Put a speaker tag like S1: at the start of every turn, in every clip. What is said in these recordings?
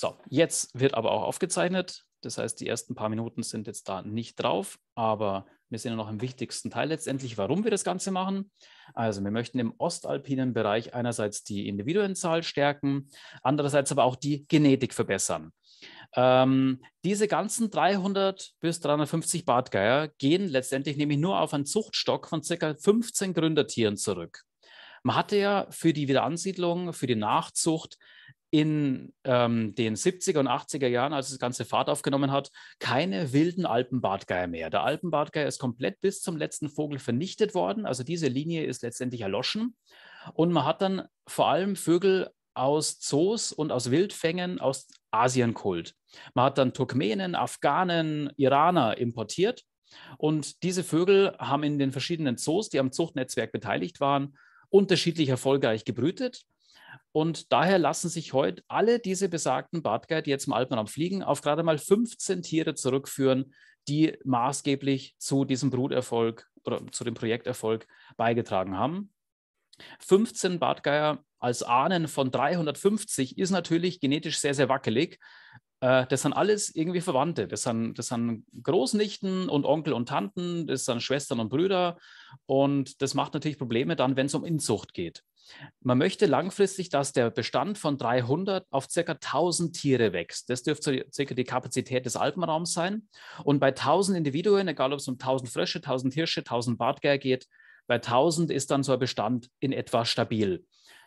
S1: So, jetzt wird aber auch aufgezeichnet. Das heißt, die ersten paar Minuten sind jetzt da nicht drauf, aber wir sind ja noch im wichtigsten Teil letztendlich, warum wir das Ganze machen. Also wir möchten im ostalpinen Bereich einerseits die Individuenzahl stärken, andererseits aber auch die Genetik verbessern. Ähm, diese ganzen 300 bis 350 Bartgeier gehen letztendlich nämlich nur auf einen Zuchtstock von ca. 15 Gründertieren zurück. Man hatte ja für die Wiederansiedlung, für die Nachzucht in ähm, den 70er und 80er Jahren, als das ganze Fahrt aufgenommen hat, keine wilden Alpenbartgeier mehr. Der Alpenbartgeier ist komplett bis zum letzten Vogel vernichtet worden. Also diese Linie ist letztendlich erloschen. Und man hat dann vor allem Vögel aus Zoos und aus Wildfängen aus Asien geholt. Man hat dann Turkmenen, Afghanen, Iraner importiert. Und diese Vögel haben in den verschiedenen Zoos, die am Zuchtnetzwerk beteiligt waren, unterschiedlich erfolgreich gebrütet und daher lassen sich heute alle diese besagten Badguide, die jetzt im Alpenraum fliegen, auf gerade mal 15 Tiere zurückführen, die maßgeblich zu diesem Bruterfolg oder zu dem Projekterfolg beigetragen haben. 15 Bartgeier als Ahnen von 350 ist natürlich genetisch sehr, sehr wackelig. Äh, das sind alles irgendwie Verwandte. Das sind, das sind Großnichten und Onkel und Tanten, das sind Schwestern und Brüder. Und das macht natürlich Probleme dann, wenn es um Inzucht geht. Man möchte langfristig, dass der Bestand von 300 auf ca. 1000 Tiere wächst. Das dürfte ca. die Kapazität des Alpenraums sein. Und bei 1000 Individuen, egal ob es um 1000 Frösche, 1000 Hirsche, 1000 Bartgeier geht, bei 1000 ist dann so ein Bestand in etwa stabil.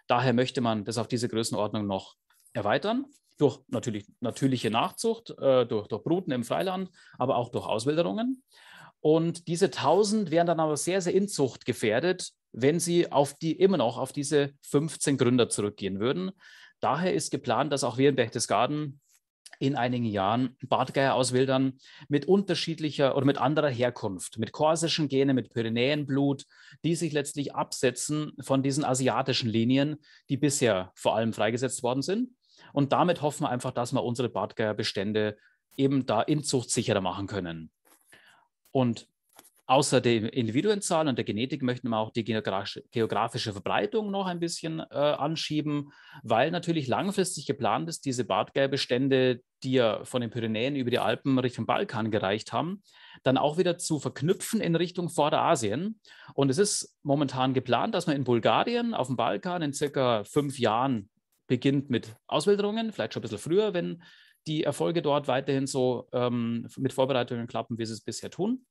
S1: Daher möchte man das auf diese Größenordnung noch erweitern durch natürlich, natürliche Nachzucht, äh, durch, durch Bruten im Freiland, aber auch durch Auswilderungen. Und diese 1000 werden dann aber sehr, sehr inzuchtgefährdet wenn sie auf die, immer noch auf diese 15 Gründer zurückgehen würden. Daher ist geplant, dass auch wir in Berchtesgaden in einigen Jahren Bartgeier auswildern mit unterschiedlicher oder mit anderer Herkunft, mit korsischen Gene, mit Pyrenäenblut, die sich letztlich absetzen von diesen asiatischen Linien, die bisher vor allem freigesetzt worden sind. Und damit hoffen wir einfach, dass wir unsere Bartgeierbestände eben da inzuchtsicherer machen können. Und Außer der Individuenzahl und der Genetik möchten wir auch die geografische Verbreitung noch ein bisschen äh, anschieben, weil natürlich langfristig geplant ist, diese Bartgelbestände, die ja von den Pyrenäen über die Alpen Richtung Balkan gereicht haben, dann auch wieder zu verknüpfen in Richtung Vorderasien. Und es ist momentan geplant, dass man in Bulgarien auf dem Balkan in circa fünf Jahren beginnt mit Auswilderungen, vielleicht schon ein bisschen früher, wenn die Erfolge dort weiterhin so ähm, mit Vorbereitungen klappen, wie sie es bisher tun.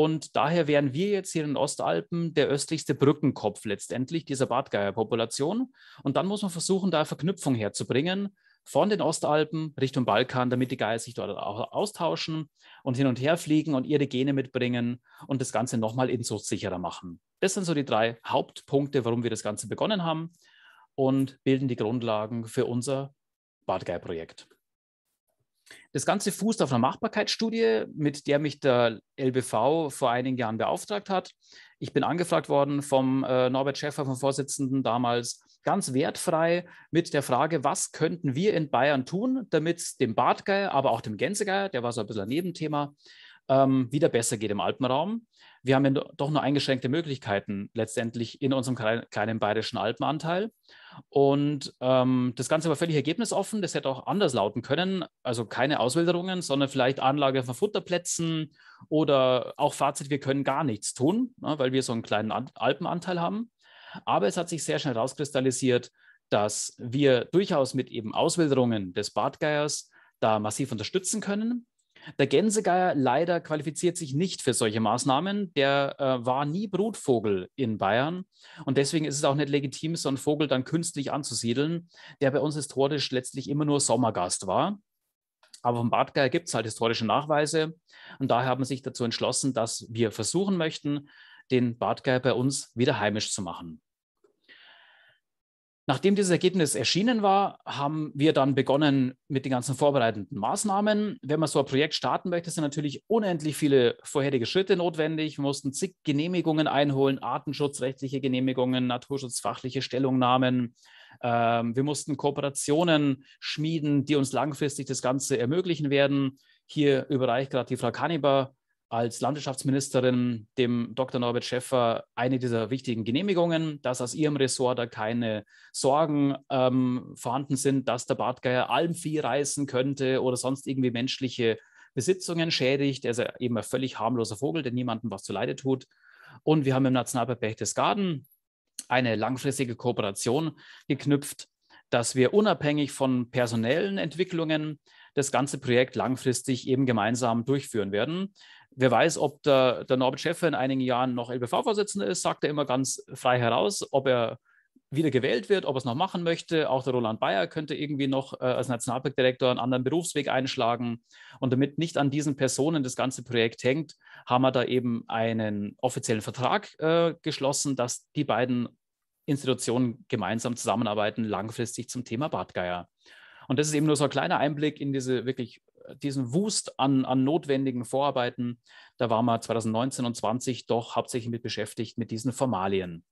S1: Und daher wären wir jetzt hier in den Ostalpen der östlichste Brückenkopf letztendlich dieser Bartgeierpopulation. Und dann muss man versuchen, da eine Verknüpfung herzubringen von den Ostalpen Richtung Balkan, damit die Geier sich dort auch austauschen und hin und her fliegen und ihre Gene mitbringen und das Ganze nochmal inzuchtsicherer machen. Das sind so die drei Hauptpunkte, warum wir das Ganze begonnen haben und bilden die Grundlagen für unser Bartgeierprojekt. projekt das Ganze fußt auf einer Machbarkeitsstudie, mit der mich der LBV vor einigen Jahren beauftragt hat. Ich bin angefragt worden vom äh, Norbert Schäfer, vom Vorsitzenden damals, ganz wertfrei mit der Frage, was könnten wir in Bayern tun, damit es dem Bartgeier, aber auch dem Gänsegeier, der war so ein bisschen ein Nebenthema, ähm, wieder besser geht im Alpenraum wir haben ja doch nur eingeschränkte Möglichkeiten letztendlich in unserem kleinen bayerischen Alpenanteil. Und ähm, das Ganze war völlig ergebnisoffen. Das hätte auch anders lauten können. Also keine Auswilderungen, sondern vielleicht Anlage von Futterplätzen oder auch Fazit, wir können gar nichts tun, na, ne, weil wir so einen kleinen Alpenanteil haben. Aber es hat sich sehr schnell herauskristallisiert, dass wir durchaus mit eben Auswilderungen des Bartgeiers da massiv unterstützen können der Gänsegeier leider qualifiziert sich nicht für solche Maßnahmen. Der äh, war nie Brutvogel in Bayern und deswegen ist es auch nicht legitim, so einen Vogel dann künstlich anzusiedeln, der bei uns historisch letztlich immer nur Sommergast war. Aber vom Bartgeier gibt es halt historische Nachweise und daher haben wir sich dazu entschlossen, dass wir versuchen möchten, den Bartgeier bei uns wieder heimisch zu machen. Nachdem dieses Ergebnis erschienen war, haben wir dann begonnen mit den ganzen vorbereitenden Maßnahmen. Wenn man so ein Projekt starten möchte, sind natürlich unendlich viele vorherige Schritte notwendig. Wir mussten zig Genehmigungen einholen, artenschutzrechtliche Genehmigungen, naturschutzfachliche Stellungnahmen. Ähm, wir mussten Kooperationen schmieden, die uns langfristig das Ganze ermöglichen werden. Hier überreicht gerade die Frau Kaniber als Landwirtschaftsministerin dem Dr. Norbert Schäffer eine dieser wichtigen Genehmigungen, dass aus ihrem Ressort da keine Sorgen ähm, vorhanden sind, dass der Bartgeier Almvieh reißen könnte oder sonst irgendwie menschliche Besitzungen schädigt. Er ist eben ein völlig harmloser Vogel, der niemandem was zuleide tut. Und wir haben im Nationalpark Berchtesgaden eine langfristige Kooperation geknüpft, dass wir unabhängig von personellen Entwicklungen das ganze Projekt langfristig eben gemeinsam durchführen werden. Wer weiß, ob der, der Norbert Schäfer in einigen Jahren noch LBV-Vorsitzender ist, sagt er immer ganz frei heraus, ob er wieder gewählt wird, ob er es noch machen möchte. Auch der Roland Bayer könnte irgendwie noch äh, als Nationalparkdirektor einen anderen Berufsweg einschlagen. Und damit nicht an diesen Personen das ganze Projekt hängt, haben wir da eben einen offiziellen Vertrag äh, geschlossen, dass die beiden Institutionen gemeinsam zusammenarbeiten, langfristig zum Thema Badgeier. Und das ist eben nur so ein kleiner Einblick in diese wirklich diesen Wust an, an notwendigen Vorarbeiten, da waren wir 2019 und 20 doch hauptsächlich mit beschäftigt, mit diesen Formalien.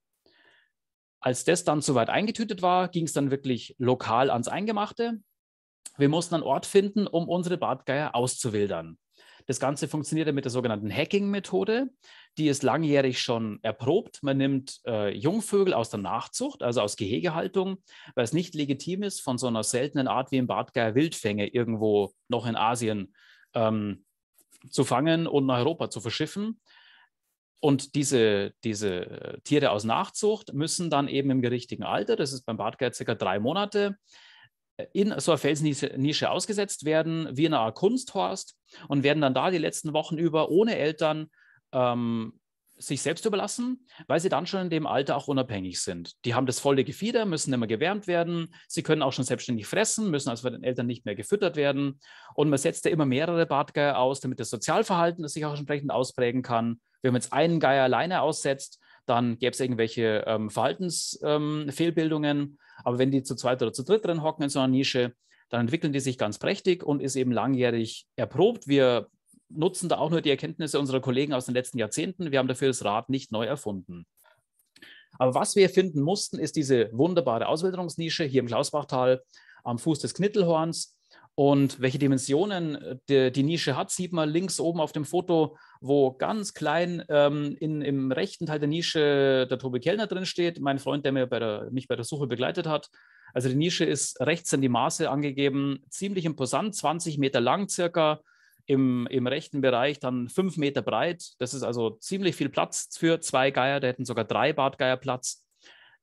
S1: Als das dann soweit eingetütet war, ging es dann wirklich lokal ans Eingemachte. Wir mussten einen Ort finden, um unsere Bartgeier auszuwildern. Das Ganze funktioniert ja mit der sogenannten Hacking-Methode. Die ist langjährig schon erprobt. Man nimmt äh, Jungvögel aus der Nachzucht, also aus Gehegehaltung, weil es nicht legitim ist, von so einer seltenen Art wie im Bartgeier Wildfänge irgendwo noch in Asien ähm, zu fangen und nach Europa zu verschiffen. Und diese, diese Tiere aus Nachzucht müssen dann eben im richtigen Alter, das ist beim Bartgeier circa drei Monate, in so einer Felsnische ausgesetzt werden, wie in einer Kunsthorst und werden dann da die letzten Wochen über ohne Eltern ähm, sich selbst überlassen, weil sie dann schon in dem Alter auch unabhängig sind. Die haben das volle Gefieder, müssen immer gewärmt werden, sie können auch schon selbstständig fressen, müssen also von den Eltern nicht mehr gefüttert werden und man setzt ja immer mehrere Bartgeier aus, damit das Sozialverhalten das sich auch entsprechend ausprägen kann. Wenn man jetzt einen Geier alleine aussetzt, dann gäbe es irgendwelche ähm, Verhaltensfehlbildungen. Ähm, Aber wenn die zu zweit oder zu dritt drin hocken in so einer Nische, dann entwickeln die sich ganz prächtig und ist eben langjährig erprobt. Wir nutzen da auch nur die Erkenntnisse unserer Kollegen aus den letzten Jahrzehnten. Wir haben dafür das Rad nicht neu erfunden. Aber was wir finden mussten, ist diese wunderbare Auswilderungsnische hier im Klausbachtal am Fuß des Knittelhorns. Und welche Dimensionen äh, die, die, Nische hat, sieht man links oben auf dem Foto, wo ganz klein ähm, in, im rechten Teil der Nische der Tobi Kellner drin steht, mein Freund, der, mir bei der mich bei der Suche begleitet hat. Also die Nische ist rechts in die Maße angegeben, ziemlich imposant, 20 Meter lang circa, im, im rechten Bereich dann 5 Meter breit. Das ist also ziemlich viel Platz für zwei Geier, da hätten sogar drei Bartgeier Platz,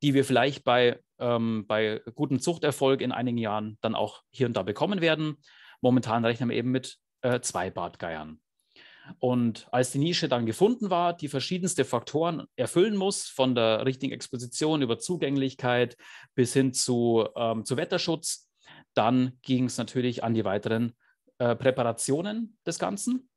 S1: die wir vielleicht bei ähm, bei gutem Zuchterfolg in einigen Jahren dann auch hier und da bekommen werden. Momentan rechnen wir eben mit äh, zwei Bartgeiern. Und als die Nische dann gefunden war, die verschiedenste Faktoren erfüllen muss, von der richtigen Exposition über Zugänglichkeit bis hin zu, ähm, zu Wetterschutz, dann ging es natürlich an die weiteren äh, Präparationen des Ganzen.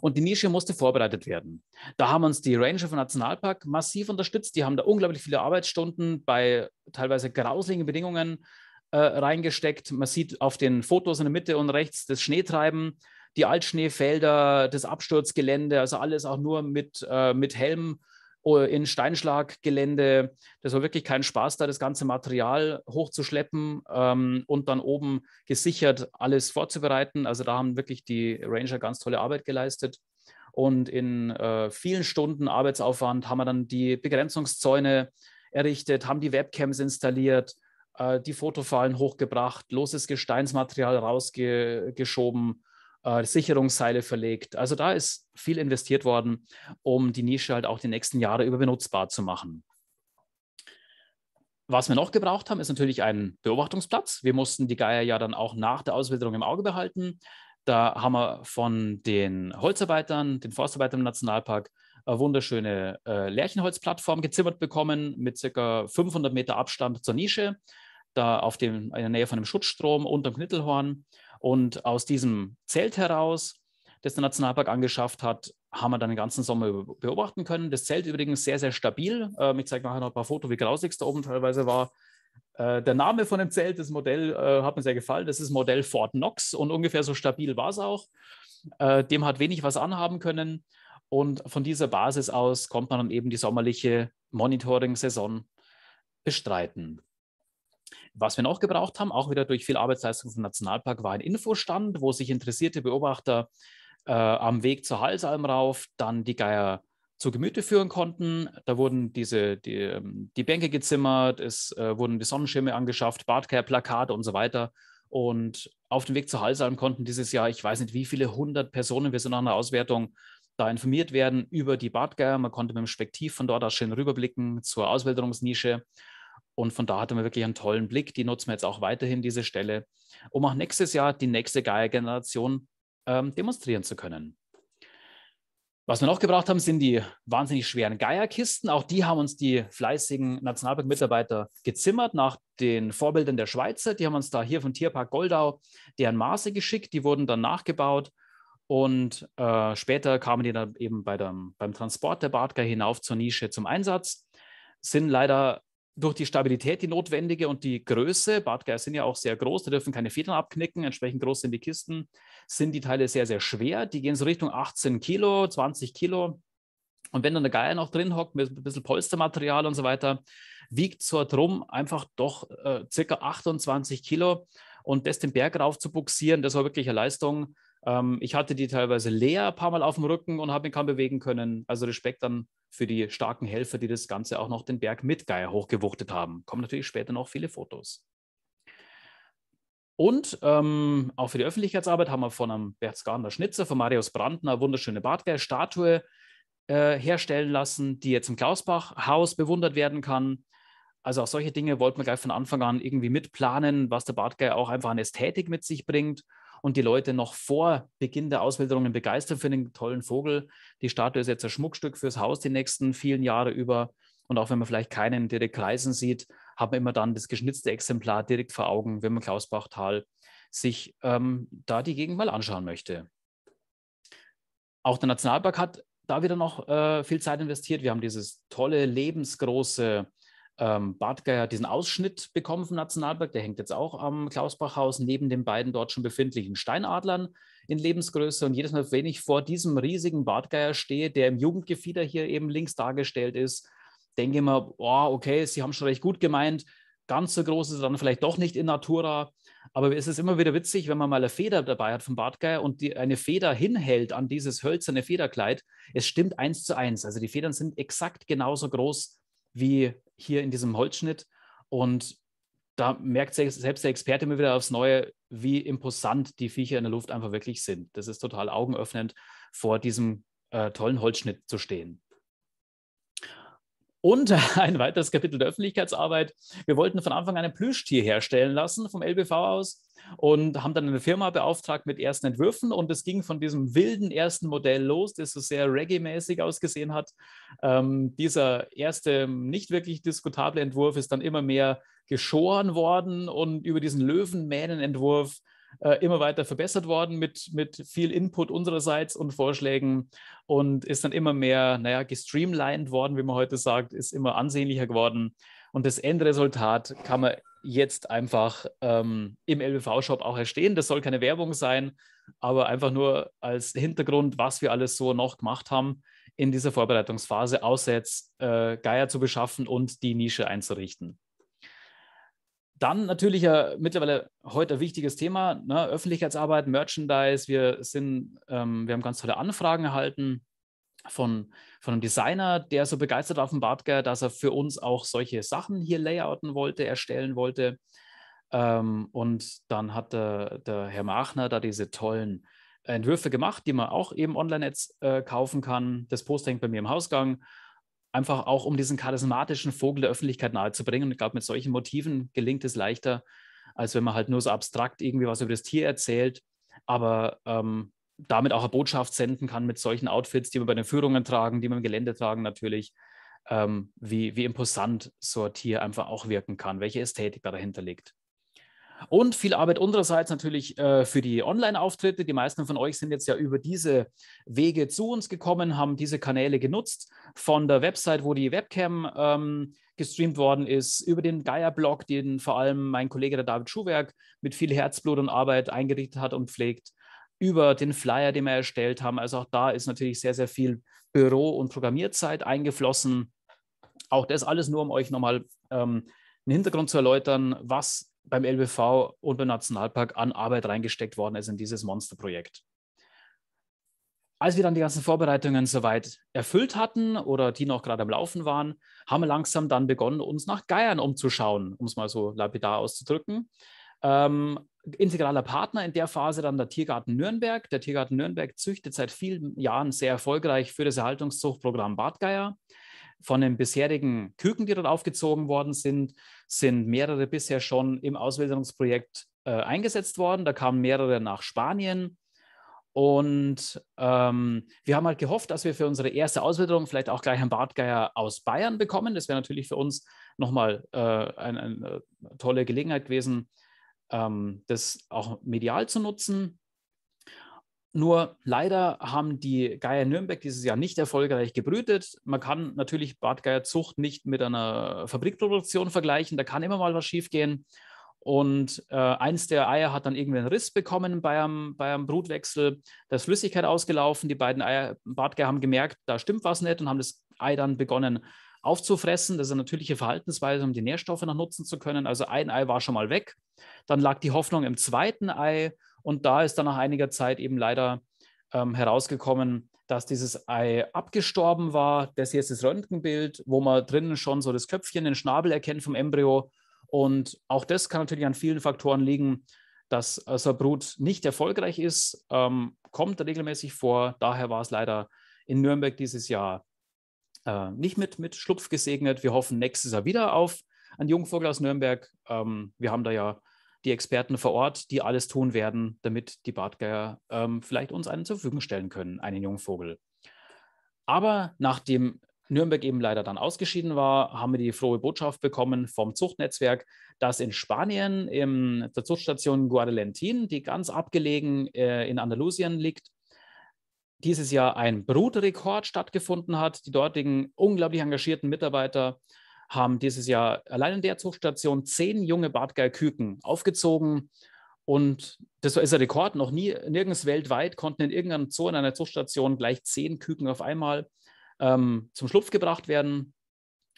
S1: Und die Nische musste vorbereitet werden. Da haben uns die Ranger vom Nationalpark massiv unterstützt. Die haben da unglaublich viele Arbeitsstunden bei teilweise grausigen Bedingungen äh, reingesteckt. Man sieht auf den Fotos in der Mitte und rechts das Schneetreiben, die Altschneefelder, das Absturzgelände, also alles auch nur mit, äh, mit Helm äh, in Steinschlaggelände. Das war wirklich kein Spaß, da das ganze Material hochzuschleppen ähm, und dann oben gesichert alles vorzubereiten. Also da haben wirklich die Ranger ganz tolle Arbeit geleistet. Und in äh, vielen Stunden Arbeitsaufwand haben wir dann die Begrenzungszäune errichtet, haben die Webcams installiert, äh, die Fotofallen hochgebracht, loses Gesteinsmaterial rausgeschoben äh, Sicherungsseile verlegt. Also da ist viel investiert worden, um die Nische halt auch die nächsten Jahre über benutzbar zu machen. Was wir noch gebraucht haben, ist natürlich ein Beobachtungsplatz. Wir mussten die Geier ja dann auch nach der Auswilderung im Auge behalten. Da haben wir von den Holzarbeitern, den Forstarbeitern im Nationalpark, eine wunderschöne äh, Lärchenholzplattform gezimmert bekommen mit ca. 500 Meter Abstand zur Nische, da auf dem, in der Nähe von einem Schutzstrom unterm Knittelhorn. Und aus diesem Zelt heraus, das der Nationalpark angeschafft hat, haben wir dann den ganzen Sommer beobachten können. Das Zelt übrigens sehr, sehr stabil. Ähm, ich zeige nachher noch ein paar Fotos, wie grausig es da oben teilweise war. Äh, der Name von dem Zelt, das Modell, äh, hat mir sehr gefallen. Das ist Modell Fort Knox und ungefähr so stabil war es auch. Äh, dem hat wenig was anhaben können. Und von dieser Basis aus kommt man dann eben die sommerliche Monitoring-Saison bestreiten. Was wir noch gebraucht haben, auch wieder durch viel Arbeitsleistung vom Nationalpark, war ein Infostand, wo sich interessierte Beobachter äh, am Weg zur Halsalm rauf dann die Geier zu Gemüte führen konnten. Da wurden diese, die, ähm, die Bänke gezimmert, es äh, wurden die Sonnenschirme angeschafft, Bartcare-Plakate und so weiter. Und auf dem Weg zur Halsalm konnten dieses Jahr, ich weiß nicht wie viele hundert Personen, wir sind an der Auswertung, da informiert werden über die Bartgeier. Man konnte mit dem Spektiv von dort aus schön rüberblicken zur Auswilderungsnische. Und von da hatten wir wirklich einen tollen Blick. Die nutzen wir jetzt auch weiterhin, diese Stelle, um auch nächstes Jahr die nächste Geiergeneration ähm, demonstrieren zu können. Was wir noch gebraucht haben, sind die wahnsinnig schweren Geierkisten. Auch die haben uns die fleißigen Nationalpark-Mitarbeiter gezimmert nach den Vorbildern der Schweizer. Die haben uns da hier vom Tierpark Goldau deren Maße geschickt. Die wurden dann nachgebaut und äh, später kamen die dann eben bei dem, beim Transport der Bartgeier hinauf zur Nische zum Einsatz. Sind leider durch die Stabilität die notwendige und die Größe, Badgeier sind ja auch sehr groß, da dürfen keine Federn abknicken, entsprechend groß sind die Kisten, sind die Teile sehr, sehr schwer. Die gehen so Richtung 18 Kilo, 20 Kilo. Und wenn dann der Geier noch drin hockt mit ein bisschen Polstermaterial und so weiter, wiegt so ein Drum einfach doch äh, circa 28 Kilo. Und das den Berg rauf zu buxieren, das war wirklich eine Leistung. Ähm, ich hatte die teilweise leer ein paar Mal auf dem Rücken und habe mich kaum bewegen können. Also Respekt dann für die starken Helfer, die das Ganze auch noch den Berg mit Geier hochgewuchtet haben. Kommen natürlich später noch viele Fotos. Und ähm, auch für die Öffentlichkeitsarbeit haben wir von einem Berchtesgadener Schnitzer, von Marius Brandner, eine wunderschöne Bartgeier-Statue äh, herstellen lassen, die jetzt im Klausbach-Haus bewundert werden kann. Also auch solche Dinge wollten wir gleich von Anfang an irgendwie mitplanen, was der Bartgeier auch einfach an Ästhetik mit sich bringt und die Leute noch vor Beginn der Auswilderungen begeistern für den tollen Vogel. Die Statue ist jetzt ein Schmuckstück fürs Haus die nächsten vielen Jahre über. Und auch wenn man vielleicht keinen direkt reisen sieht, hat man immer dann das geschnitzte Exemplar direkt vor Augen, wenn man Klausbachtal sich ähm, da die Gegend mal anschauen möchte. Auch der Nationalpark hat da wieder noch äh, viel Zeit investiert. Wir haben dieses tolle, lebensgroße ähm, Bartgeier diesen Ausschnitt bekommen vom Nationalpark. Der hängt jetzt auch am Klausbachhaus neben den beiden dort schon befindlichen Steinadlern in Lebensgröße. Und jedes Mal, wenn ich vor diesem riesigen Bartgeier stehe, der im Jugendgefieder hier eben links dargestellt ist, denke ich mir, oh, okay, sie haben schon recht gut gemeint. Ganz so groß ist er dann vielleicht doch nicht in Natura. Aber es ist immer wieder witzig, wenn man mal eine Feder dabei hat vom Bartgeier und die, eine Feder hinhält an dieses hölzerne Federkleid. Es stimmt eins zu eins. Also die Federn sind exakt genauso groß wie hier in diesem Holzschnitt. Und da merkt selbst der Experte immer wieder aufs Neue, wie imposant die Viecher in der Luft einfach wirklich sind. Das ist total augenöffnend, vor diesem äh, tollen Holzschnitt zu stehen. Und ein weiteres Kapitel der Öffentlichkeitsarbeit. Wir wollten von Anfang an ein Plüschtier herstellen lassen vom LBV aus und haben dann eine Firma beauftragt mit ersten Entwürfen. Und es ging von diesem wilden ersten Modell los, das so sehr reggae-mäßig ausgesehen hat. Ähm, dieser erste nicht wirklich diskutable Entwurf ist dann immer mehr geschoren worden und über diesen Löwenmähnenentwurf entwurf äh, immer weiter verbessert worden mit, mit viel Input unsererseits und Vorschlägen und ist dann immer mehr, naja, gestreamlined worden, wie man heute sagt, ist immer ansehnlicher geworden. Und das Endresultat kann man jetzt einfach ähm, im LBV-Shop auch erstehen. Das soll keine Werbung sein, aber einfach nur als Hintergrund, was wir alles so noch gemacht haben in dieser Vorbereitungsphase, außer jetzt äh, Geier zu beschaffen und die Nische einzurichten. Dann natürlich ja mittlerweile heute ein wichtiges Thema, ne? Öffentlichkeitsarbeit, Merchandise. Wir, sind, ähm, wir haben ganz tolle Anfragen erhalten von, von einem Designer, der so begeistert war dem Bartger, dass er für uns auch solche Sachen hier layouten wollte, erstellen wollte. Ähm, und dann hat der, der, Herr Machner da diese tollen Entwürfe gemacht, die man auch eben online jetzt äh, kaufen kann. Das Post hängt bei mir im Hausgang einfach auch um diesen charismatischen Vogel der Öffentlichkeit nahezubringen. Und ich glaube, mit solchen Motiven gelingt es leichter, als wenn man halt nur so abstrakt irgendwie was über das Tier erzählt, aber ähm, damit auch eine Botschaft senden kann mit solchen Outfits, die wir bei den Führungen tragen, die wir im Gelände tragen natürlich, ähm, wie, wie imposant so ein Tier einfach auch wirken kann, welche Ästhetik da dahinter liegt. Und viel Arbeit unsererseits natürlich äh, für die Online-Auftritte. Die meisten von euch sind jetzt ja über diese Wege zu uns gekommen, haben diese Kanäle genutzt. Von der Website, wo die Webcam ähm, gestreamt worden ist, über den Geier-Blog, den vor allem mein Kollege der David Schuhwerk mit viel Herzblut und Arbeit eingerichtet hat und pflegt, über den Flyer, den wir erstellt haben. Also auch da ist natürlich sehr, sehr viel Büro- und Programmierzeit eingeflossen. Auch das alles nur, um euch nochmal ähm, einen Hintergrund zu erläutern, was beim LBV und beim Nationalpark an Arbeit reingesteckt worden ist in dieses Monsterprojekt. Als wir dann die ganzen Vorbereitungen soweit erfüllt hatten oder die noch gerade am Laufen waren, haben wir langsam dann begonnen, uns nach Geiern umzuschauen, um es mal so lapidar auszudrücken. Ähm, integraler Partner in der Phase dann der Tiergarten Nürnberg. Der Tiergarten Nürnberg züchtet seit vielen Jahren sehr erfolgreich für das Erhaltungszuchtprogramm Bartgeier von den bisherigen Küken, die dort aufgezogen worden sind, sind mehrere bisher schon im Auswilderungsprojekt äh, eingesetzt worden. Da kamen mehrere nach Spanien. Und ähm, wir haben halt gehofft, dass wir für unsere erste Auswilderung vielleicht auch gleich einen Bartgeier aus Bayern bekommen. Das wäre natürlich für uns nochmal äh, eine, eine, äh, tolle Gelegenheit gewesen, ähm, das auch medial zu nutzen. Nur leider haben die Geier Nürnberg dieses Jahr nicht erfolgreich gebrütet. Man kann natürlich Bartgeierzucht nicht mit einer Fabrikproduktion vergleichen. Da kann immer mal was schiefgehen. Und äh, eins der Eier hat dann irgendwie einen Riss bekommen bei einem, bei einem Brutwechsel. Da ist Flüssigkeit ausgelaufen. Die beiden Eier, Bartgeier haben gemerkt, da stimmt was nicht und haben das Ei dann begonnen aufzufressen. Das ist eine natürliche Verhaltensweise, um die Nährstoffe noch nutzen zu können. Also ein Ei war schon mal weg. Dann lag die Hoffnung im zweiten Ei und da ist dann nach einiger Zeit eben leider ähm, herausgekommen, dass dieses Ei abgestorben war. Das hier ist das Röntgenbild, wo man drinnen schon so das Köpfchen, den Schnabel erkennt vom Embryo. Und auch das kann natürlich an vielen Faktoren liegen, dass so ein Brut nicht erfolgreich ist, ähm, kommt regelmäßig vor. Daher war es leider in Nürnberg dieses Jahr äh, nicht mit, mit Schlupf gesegnet. Wir hoffen nächstes Jahr wieder auf einen Jungvogel aus Nürnberg. Ähm, wir haben da ja die Experten vor Ort, die alles tun werden, damit die Bartgeier ähm, vielleicht uns einen zur Verfügung stellen können, einen jungen Vogel. Aber nachdem Nürnberg eben leider dann ausgeschieden war, haben wir die frohe Botschaft bekommen vom Zuchtnetzwerk, dass in Spanien in der Zuchtstation Guadalentin, die ganz abgelegen äh, in Andalusien liegt, dieses Jahr ein Brutrekord stattgefunden hat. Die dortigen unglaublich engagierten Mitarbeiter haben dieses Jahr allein in der Zuchtstation zehn junge Bartgeilküken aufgezogen. Und das ist ein Rekord. Noch nie, nirgends weltweit konnten in irgendeinem Zoo, in einer Zuchtstation gleich zehn Küken auf einmal ähm, zum Schlupf gebracht werden.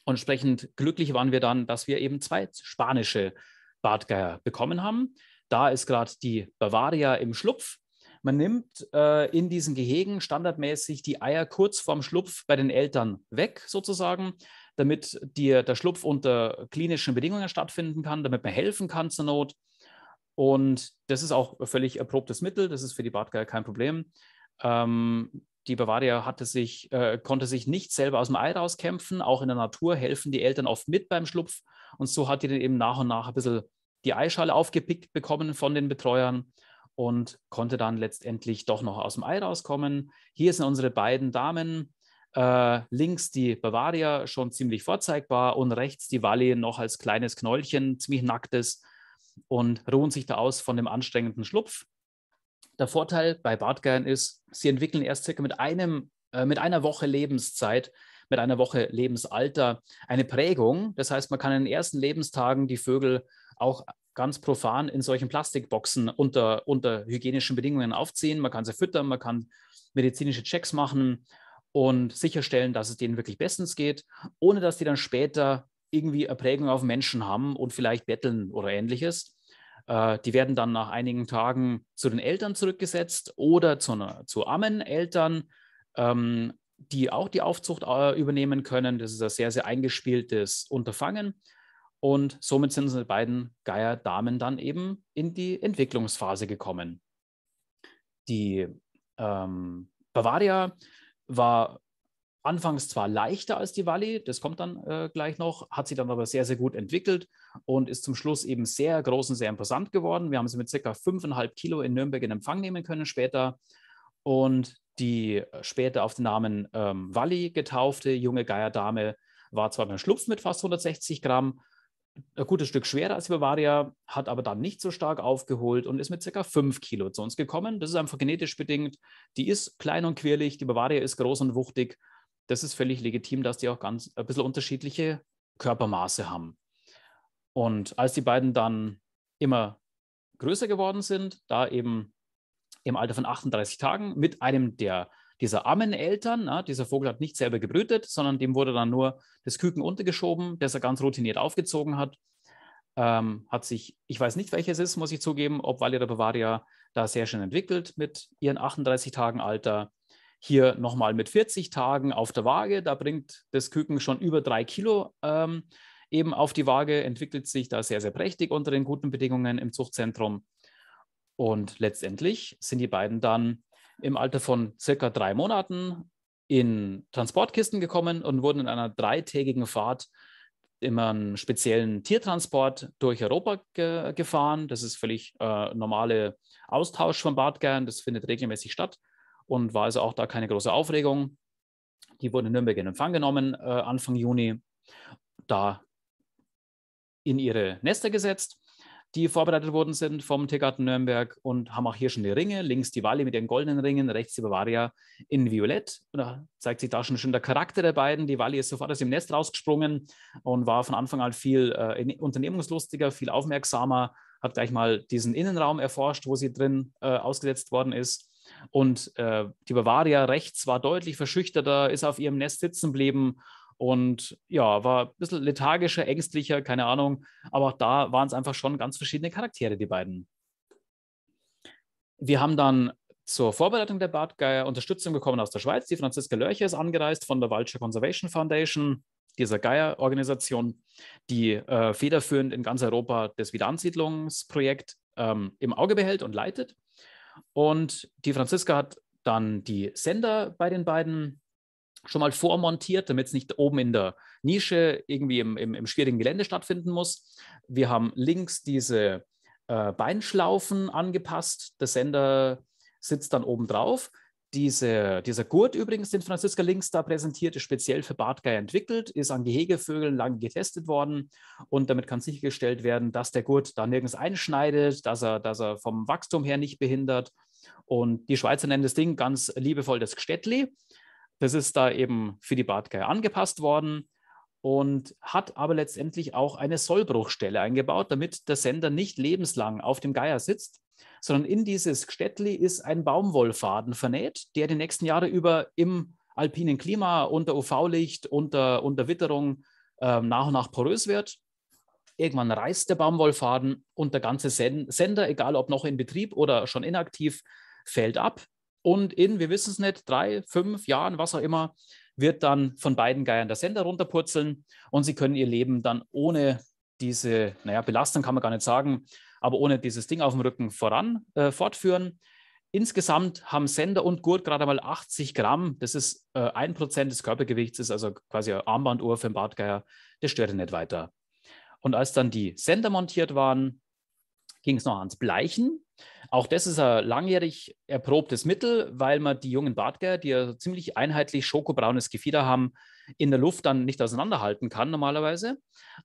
S1: Und entsprechend glücklich waren wir dann, dass wir eben zwei spanische Bartgeier bekommen haben. Da ist gerade die Bavaria im Schlupf. Man nimmt äh, in diesen Gehegen standardmäßig die Eier kurz vorm Schlupf bei den Eltern weg, sozusagen, damit dir der Schlupf unter klinischen Bedingungen stattfinden kann, damit man helfen kann zur Not. Und das ist auch ein völlig erprobtes Mittel, das ist für die Bartgeier kein Problem. Ähm, die Bavaria sich, äh, konnte sich nicht selber aus dem Ei rauskämpfen. Auch in der Natur helfen die Eltern oft mit beim Schlupf. Und so hat die dann eben nach und nach ein bisschen die Eischale aufgepickt bekommen von den Betreuern und konnte dann letztendlich doch noch aus dem Ei rauskommen. Hier sind unsere beiden Damen, äh, links die Bavaria schon ziemlich vorzeigbar und rechts die Valle noch als kleines Knäulchen, ziemlich nacktes und ruhen sich da aus von dem anstrengenden Schlupf. Der Vorteil bei Bartgeiern ist, sie entwickeln erst circa mit, einem, äh, mit einer Woche Lebenszeit, mit einer Woche Lebensalter eine Prägung. Das heißt, man kann in den ersten Lebenstagen die Vögel auch ganz profan in solchen Plastikboxen unter, unter hygienischen Bedingungen aufziehen. Man kann sie füttern, man kann medizinische Checks machen und sicherstellen, dass es denen wirklich bestens geht, ohne dass die dann später irgendwie Erprägung auf Menschen haben und vielleicht betteln oder ähnliches. Äh, die werden dann nach einigen Tagen zu den Eltern zurückgesetzt oder zu, einer, zu armen ähm, die auch die Aufzucht äh, übernehmen können. Das ist ein sehr, sehr eingespieltes Unterfangen. Und somit sind die beiden Geierdamen dann eben in die Entwicklungsphase gekommen. Die ähm, Bavaria war anfangs zwar leichter als die Valley, das kommt dann äh, gleich noch, hat sich dann aber sehr, sehr gut entwickelt und ist zum Schluss eben sehr groß und sehr imposant geworden. Wir haben sie mit circa 5,5 Kilo in Nürnberg in Empfang nehmen können später. Und die äh, später auf den Namen ähm, Valley getaufte junge Geierdame war zwar beim Schlupf mit fast 160 Gramm ein gutes Stück schwerer als die Bavaria, hat aber dann nicht so stark aufgeholt und ist mit ca. 5 Kilo zu uns gekommen. Das ist einfach genetisch bedingt. Die ist klein und quirlig, die Bavaria ist groß und wuchtig. Das ist völlig legitim, dass die auch ganz äh, ein bisschen unterschiedliche Körpermaße haben. Und als die beiden dann immer größer geworden sind, da eben im Alter von 38 Tagen mit einem der dieser armen Eltern. Na, dieser Vogel hat nicht selber gebrütet, sondern dem wurde dann nur das Küken untergeschoben, das er ganz routiniert aufgezogen hat. Ähm, hat sich, ich weiß nicht, welches ist, muss ich zugeben, ob Valera Bavaria da sehr schön entwickelt mit ihren 38 Tagen Alter. Hier nochmal mit 40 Tagen auf der Waage, da bringt das Küken schon über drei Kilo ähm, eben auf die Waage, entwickelt sich da sehr, sehr prächtig unter den guten Bedingungen im Zuchtzentrum. Und letztendlich sind die beiden dann im Alter von circa drei Monaten in Transportkisten gekommen und wurden in einer dreitägigen Fahrt immer einen speziellen Tiertransport durch Europa ge gefahren. Das ist völlig äh, normale Austausch von Bartgern. Das findet regelmäßig statt und war also auch da keine große Aufregung. Die wurden in Nürnberg in Empfang genommen äh, Anfang Juni, da in ihre Nester gesetzt die vorbereitet worden sind vom Tegarten Nürnberg und haben auch hier schon die Ringe. Links die Walli mit ihren goldenen Ringen, rechts die Bavaria in Violett. Und da zeigt sich da schon schön der Charakter der beiden. Die Walli ist sofort aus dem Nest rausgesprungen und war von Anfang an viel äh, unternehmungslustiger, viel aufmerksamer, hat gleich mal diesen Innenraum erforscht, wo sie drin äh, ausgesetzt worden ist. Und äh, die Bavaria rechts war deutlich verschüchterter, ist auf ihrem Nest sitzen geblieben und ja, war ein bisschen lethargischer, ängstlicher, keine Ahnung. Aber auch da waren es einfach schon ganz verschiedene Charaktere, die beiden. Wir haben dann zur Vorbereitung der Badgeier Unterstützung bekommen aus der Schweiz. Die Franziska Lörche ist angereist von der Walcher Conservation Foundation, dieser Geierorganisation, die äh, federführend in ganz Europa das Wiederansiedlungsprojekt ähm, im Auge behält und leitet. Und die Franziska hat dann die Sender bei den beiden schon mal vormontiert, damit es nicht oben in der Nische irgendwie im, im, im schwierigen Gelände stattfinden muss. Wir haben links diese äh, Beinschlaufen angepasst. Der Sender sitzt dann oben drauf. Diese, dieser Gurt übrigens, den Franziska links da präsentiert, ist speziell für Bartgeier entwickelt, ist an Gehegevögeln lang getestet worden und damit kann sichergestellt werden, dass der Gurt da nirgends einschneidet, dass er, dass er vom Wachstum her nicht behindert. Und die Schweizer nennen das Ding ganz liebevoll das Gstädtli. Das ist da eben für die Bartgei angepasst worden und hat aber letztendlich auch eine Sollbruchstelle eingebaut, damit der Sender nicht lebenslang auf dem Geier sitzt, sondern in dieses Städtli ist ein Baumwollfaden vernäht, der die nächsten Jahre über im alpinen Klima unter UV-Licht, unter, unter Witterung äh, nach und nach porös wird. Irgendwann reißt der Baumwollfaden und der ganze Sender, egal ob noch in Betrieb oder schon inaktiv, fällt ab. Und in, wir wissen es nicht, drei, fünf Jahren, was auch immer, wird dann von beiden Geiern der Sender runterpurzeln und sie können ihr Leben dann ohne diese, naja, Belastung kann man gar nicht sagen, aber ohne dieses Ding auf dem Rücken voran äh, fortführen. Insgesamt haben Sender und Gurt gerade mal 80 Gramm. Das ist äh, Prozent des Körpergewichts, ist also quasi eine Armbanduhr für den Bartgeier. Das stört ihn nicht weiter. Und als dann die Sender montiert waren, ging es noch ans Bleichen. Auch das ist ein langjährig erprobtes Mittel, weil man die jungen Bartger, die ja ziemlich einheitlich schokobraunes Gefieder haben, in der Luft dann nicht auseinanderhalten kann normalerweise.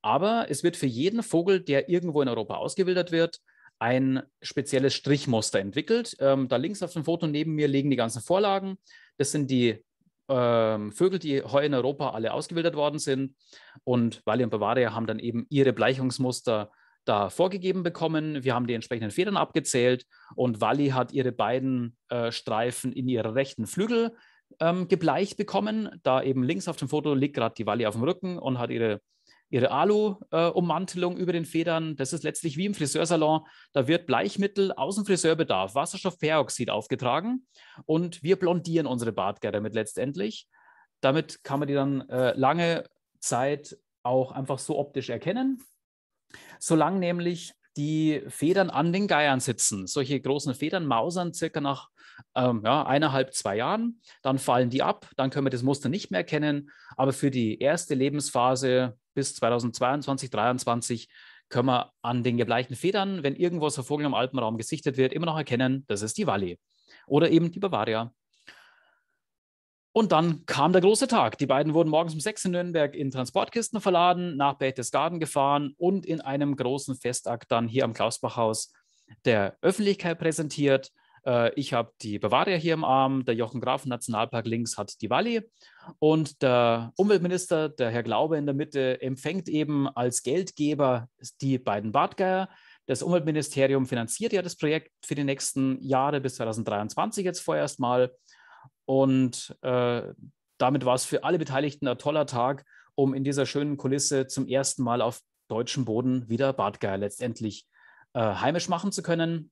S1: Aber es wird für jeden Vogel, der irgendwo in Europa ausgewildert wird, ein spezielles Strichmuster entwickelt. Ähm, da links auf dem Foto neben mir liegen die ganzen Vorlagen. Das sind die ähm, Vögel, die heuer in Europa alle ausgewildert worden sind. Und Wally und Bavaria haben dann eben ihre Bleichungsmuster da vorgegeben bekommen. Wir haben die entsprechenden Federn abgezählt und Wally hat ihre beiden äh, Streifen in ihrer rechten Flügel ähm, gebleicht bekommen. Da eben links auf dem Foto liegt gerade die Wally auf dem Rücken und hat ihre, ihre Alu-Ummantelung äh, über den Federn. Das ist letztlich wie im Friseursalon. Da wird Bleichmittel aus dem Friseurbedarf, Wasserstoffperoxid aufgetragen und wir blondieren unsere Bartger damit letztendlich. Damit kann man die dann äh, lange Zeit auch einfach so optisch erkennen. Solange nämlich die Federn an den Geiern sitzen. Solche großen Federn mausern circa nach ähm, ja, eineinhalb, zwei Jahren. Dann fallen die ab, dann können wir das Muster nicht mehr kennen. Aber für die erste Lebensphase bis 2022, 2023 können wir an den gebleichten Federn, wenn irgendwas so Vogel im Alpenraum gesichtet wird, immer noch erkennen, das ist die Walli oder eben die Bavaria. Und dann kam der große Tag. Die beiden wurden morgens um sechs in Nürnberg in Transportkisten verladen, nach Berchtesgaden gefahren und in einem großen Festakt dann hier am Klausbachhaus der Öffentlichkeit präsentiert. Äh, ich habe die Bavaria hier im Arm, der Jochen Graf Nationalpark links hat die Walli und der Umweltminister, der Herr Glaube in der Mitte, empfängt eben als Geldgeber die beiden Badgeier. Das Umweltministerium finanziert ja das Projekt für die nächsten Jahre bis 2023 jetzt vorerst mal. Und äh, damit war es für alle Beteiligten ein toller Tag, um in dieser schönen Kulisse zum ersten Mal auf deutschem Boden wieder Badgeier letztendlich äh, heimisch machen zu können.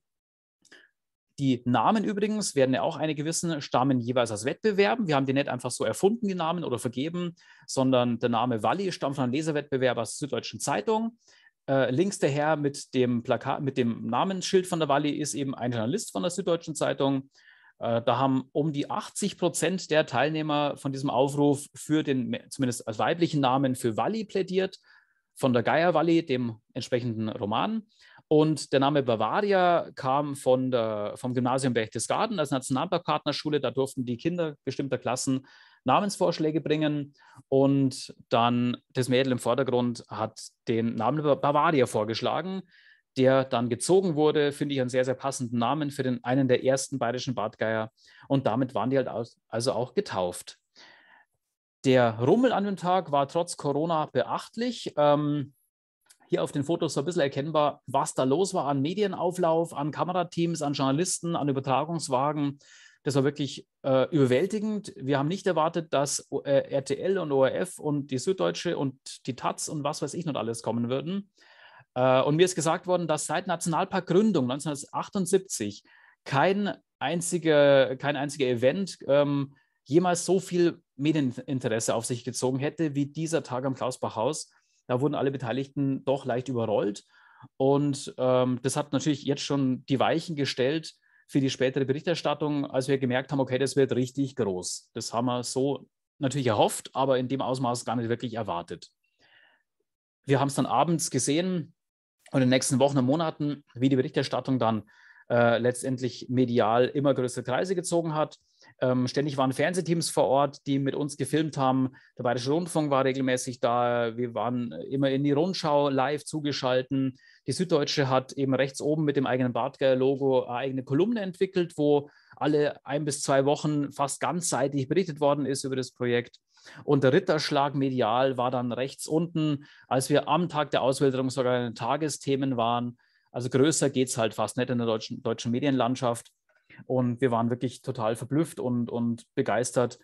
S1: Die Namen übrigens werden ja auch eine gewissen, stammen jeweils aus Wettbewerben. Wir haben die nicht einfach so erfunden, die Namen oder vergeben, sondern der Name Walli stammt von einem Leserwettbewerb aus der Süddeutschen Zeitung. Äh, links der Herr mit dem Plakat, mit dem Namensschild von der Walli ist eben ein Journalist von der Süddeutschen Zeitung. Äh, da haben um die 80 Prozent der Teilnehmer von diesem Aufruf für den zumindest als weiblichen Namen für Walli plädiert, von der Geier Walli, dem entsprechenden Roman. Und der Name Bavaria kam von der, vom Gymnasium Berchtesgaden als Nationalparkpartnerschule. Da durften die Kinder bestimmter Klassen Namensvorschläge bringen. Und dann das Mädel im Vordergrund hat den Namen Bavaria vorgeschlagen der dann gezogen wurde, finde ich einen sehr, sehr passenden Namen für den, einen der ersten bayerischen Badgeier. Und damit waren die halt also auch getauft. Der Rummel an dem Tag war trotz Corona beachtlich. Ähm, hier auf den Fotos so ein bisschen erkennbar, was da los war an Medienauflauf, an Kamerateams, an Journalisten, an Übertragungswagen. Das war wirklich äh, überwältigend. Wir haben nicht erwartet, dass äh, RTL und ORF und die Süddeutsche und die Taz und was weiß ich noch alles kommen würden. Äh, und mir ist gesagt worden, dass seit Nationalparkgründung 1978 kein einziger, kein einziger Event ähm, jemals so viel Medieninteresse auf sich gezogen hätte wie dieser Tag am Klausbachhaus. Da wurden alle Beteiligten doch leicht überrollt. Und ähm, das hat natürlich jetzt schon die Weichen gestellt für die spätere Berichterstattung, als wir gemerkt haben, okay, das wird richtig groß. Das haben wir so natürlich erhofft, aber in dem Ausmaß gar nicht wirklich erwartet. Wir haben es dann abends gesehen, und in den nächsten Wochen und Monaten, wie die Berichterstattung dann äh, letztendlich medial immer größere Kreise gezogen hat ähm, ständig waren Fernsehteams vor Ort, die mit uns gefilmt haben. Der Bayerische Rundfunk war regelmäßig da. Wir waren immer in die Rundschau live zugeschalten. Die Süddeutsche hat eben rechts oben mit dem eigenen Bartgeier-Logo eine eigene Kolumne entwickelt, wo alle ein bis zwei Wochen fast ganzseitig berichtet worden ist über das Projekt. Und der Ritterschlag medial war dann rechts unten, als wir am Tag der Auswilderung sogar in Tagesthemen waren. Also größer geht es halt fast nicht in der deutschen, deutschen Medienlandschaft. Und wir waren wirklich total verblüfft und, und begeistert,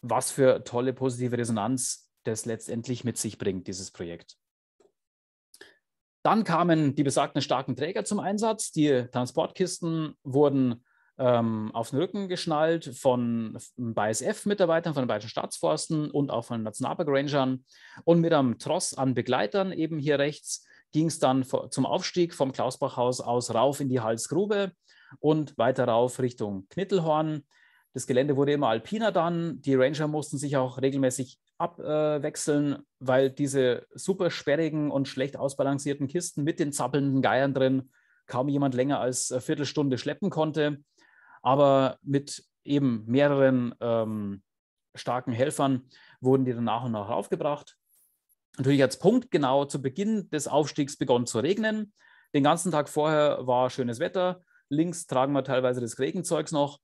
S1: was für tolle positive Resonanz das letztendlich mit sich bringt, dieses Projekt. Dann kamen die besagten starken Träger zum Einsatz. Die Transportkisten wurden ähm, auf den Rücken geschnallt von ähm, BASF-Mitarbeitern, von den Bayerischen Staatsforsten und auch von Nationalpark Rangern. Und mit einem Tross an Begleitern eben hier rechts ging es dann zum Aufstieg vom Klausbachhaus aus rauf in die Halsgrube und weiter rauf Richtung Knittelhorn. Das Gelände wurde immer alpiner dann. Die Ranger mussten sich auch regelmäßig abwechseln, weil diese super sperrigen und schlecht ausbalancierten Kisten mit den zappelnden Geiern drin kaum jemand länger als eine Viertelstunde schleppen konnte. Aber mit eben mehreren ähm, starken Helfern wurden die dann nach und nach aufgebracht. Natürlich als Punkt genau zu Beginn des Aufstiegs begonnen zu regnen. Den ganzen Tag vorher war schönes Wetter. Links tragen wir teilweise das Regenzeugs noch.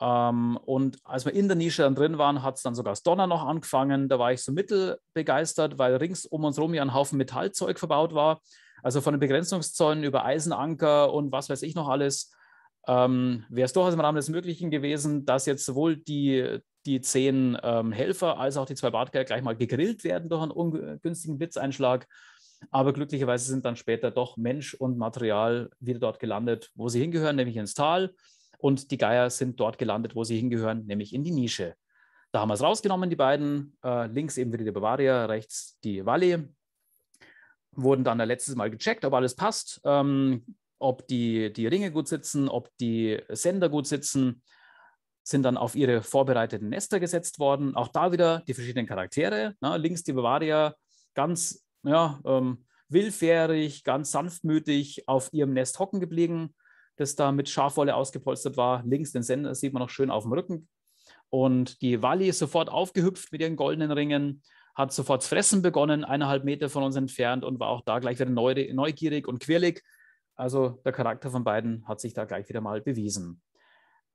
S1: Ähm, und als wir in der Nische dann drin waren, hat es dann sogar das Donner noch angefangen. Da war ich so mittelbegeistert, weil rings um uns herum ja ein Haufen Metallzeug verbaut war. Also von den Begrenzungszäunen über Eisenanker und was weiß ich noch alles. Ähm, Wäre es durchaus im Rahmen des Möglichen gewesen, dass jetzt sowohl die, die zehn ähm, Helfer als auch die zwei Bartgeier gleich mal gegrillt werden durch einen ungünstigen Blitzeinschlag. Aber glücklicherweise sind dann später doch Mensch und Material wieder dort gelandet, wo sie hingehören, nämlich ins Tal. Und die Geier sind dort gelandet, wo sie hingehören, nämlich in die Nische. Da haben wir es rausgenommen, die beiden. Äh, links eben wieder die Bavaria, rechts die Valle. Wurden dann letztes Mal gecheckt, ob alles passt, ähm, ob die, die Ringe gut sitzen, ob die Sender gut sitzen sind dann auf ihre vorbereiteten Nester gesetzt worden. Auch da wieder die verschiedenen Charaktere. Ne? Links die Bavaria, ganz ja, ähm, willfährig, ganz sanftmütig auf ihrem Nest hocken geblieben, das da mit Schafwolle ausgepolstert war. Links den Sender sieht man noch schön auf dem Rücken. Und die Walli ist sofort aufgehüpft mit ihren goldenen Ringen, hat sofort zu fressen begonnen, eineinhalb Meter von uns entfernt und war auch da gleich wieder neugierig und quirlig. Also der Charakter von beiden hat sich da gleich wieder mal bewiesen.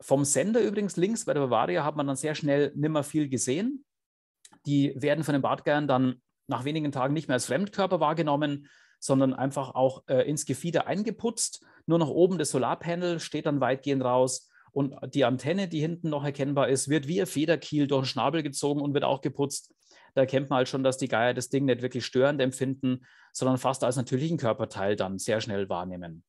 S1: Vom Sender übrigens links bei der Bavaria hat man dann sehr schnell nimmer viel gesehen. Die werden von den Bartgeiern dann nach wenigen Tagen nicht mehr als Fremdkörper wahrgenommen, sondern einfach auch äh, ins Gefieder eingeputzt. Nur noch oben das Solarpanel steht dann weitgehend raus und die Antenne, die hinten noch erkennbar ist, wird wie ein Federkiel durch den Schnabel gezogen und wird auch geputzt. Da erkennt man halt schon, dass die Geier das Ding nicht wirklich störend empfinden, sondern fast als natürlichen Körperteil dann sehr schnell wahrnehmen.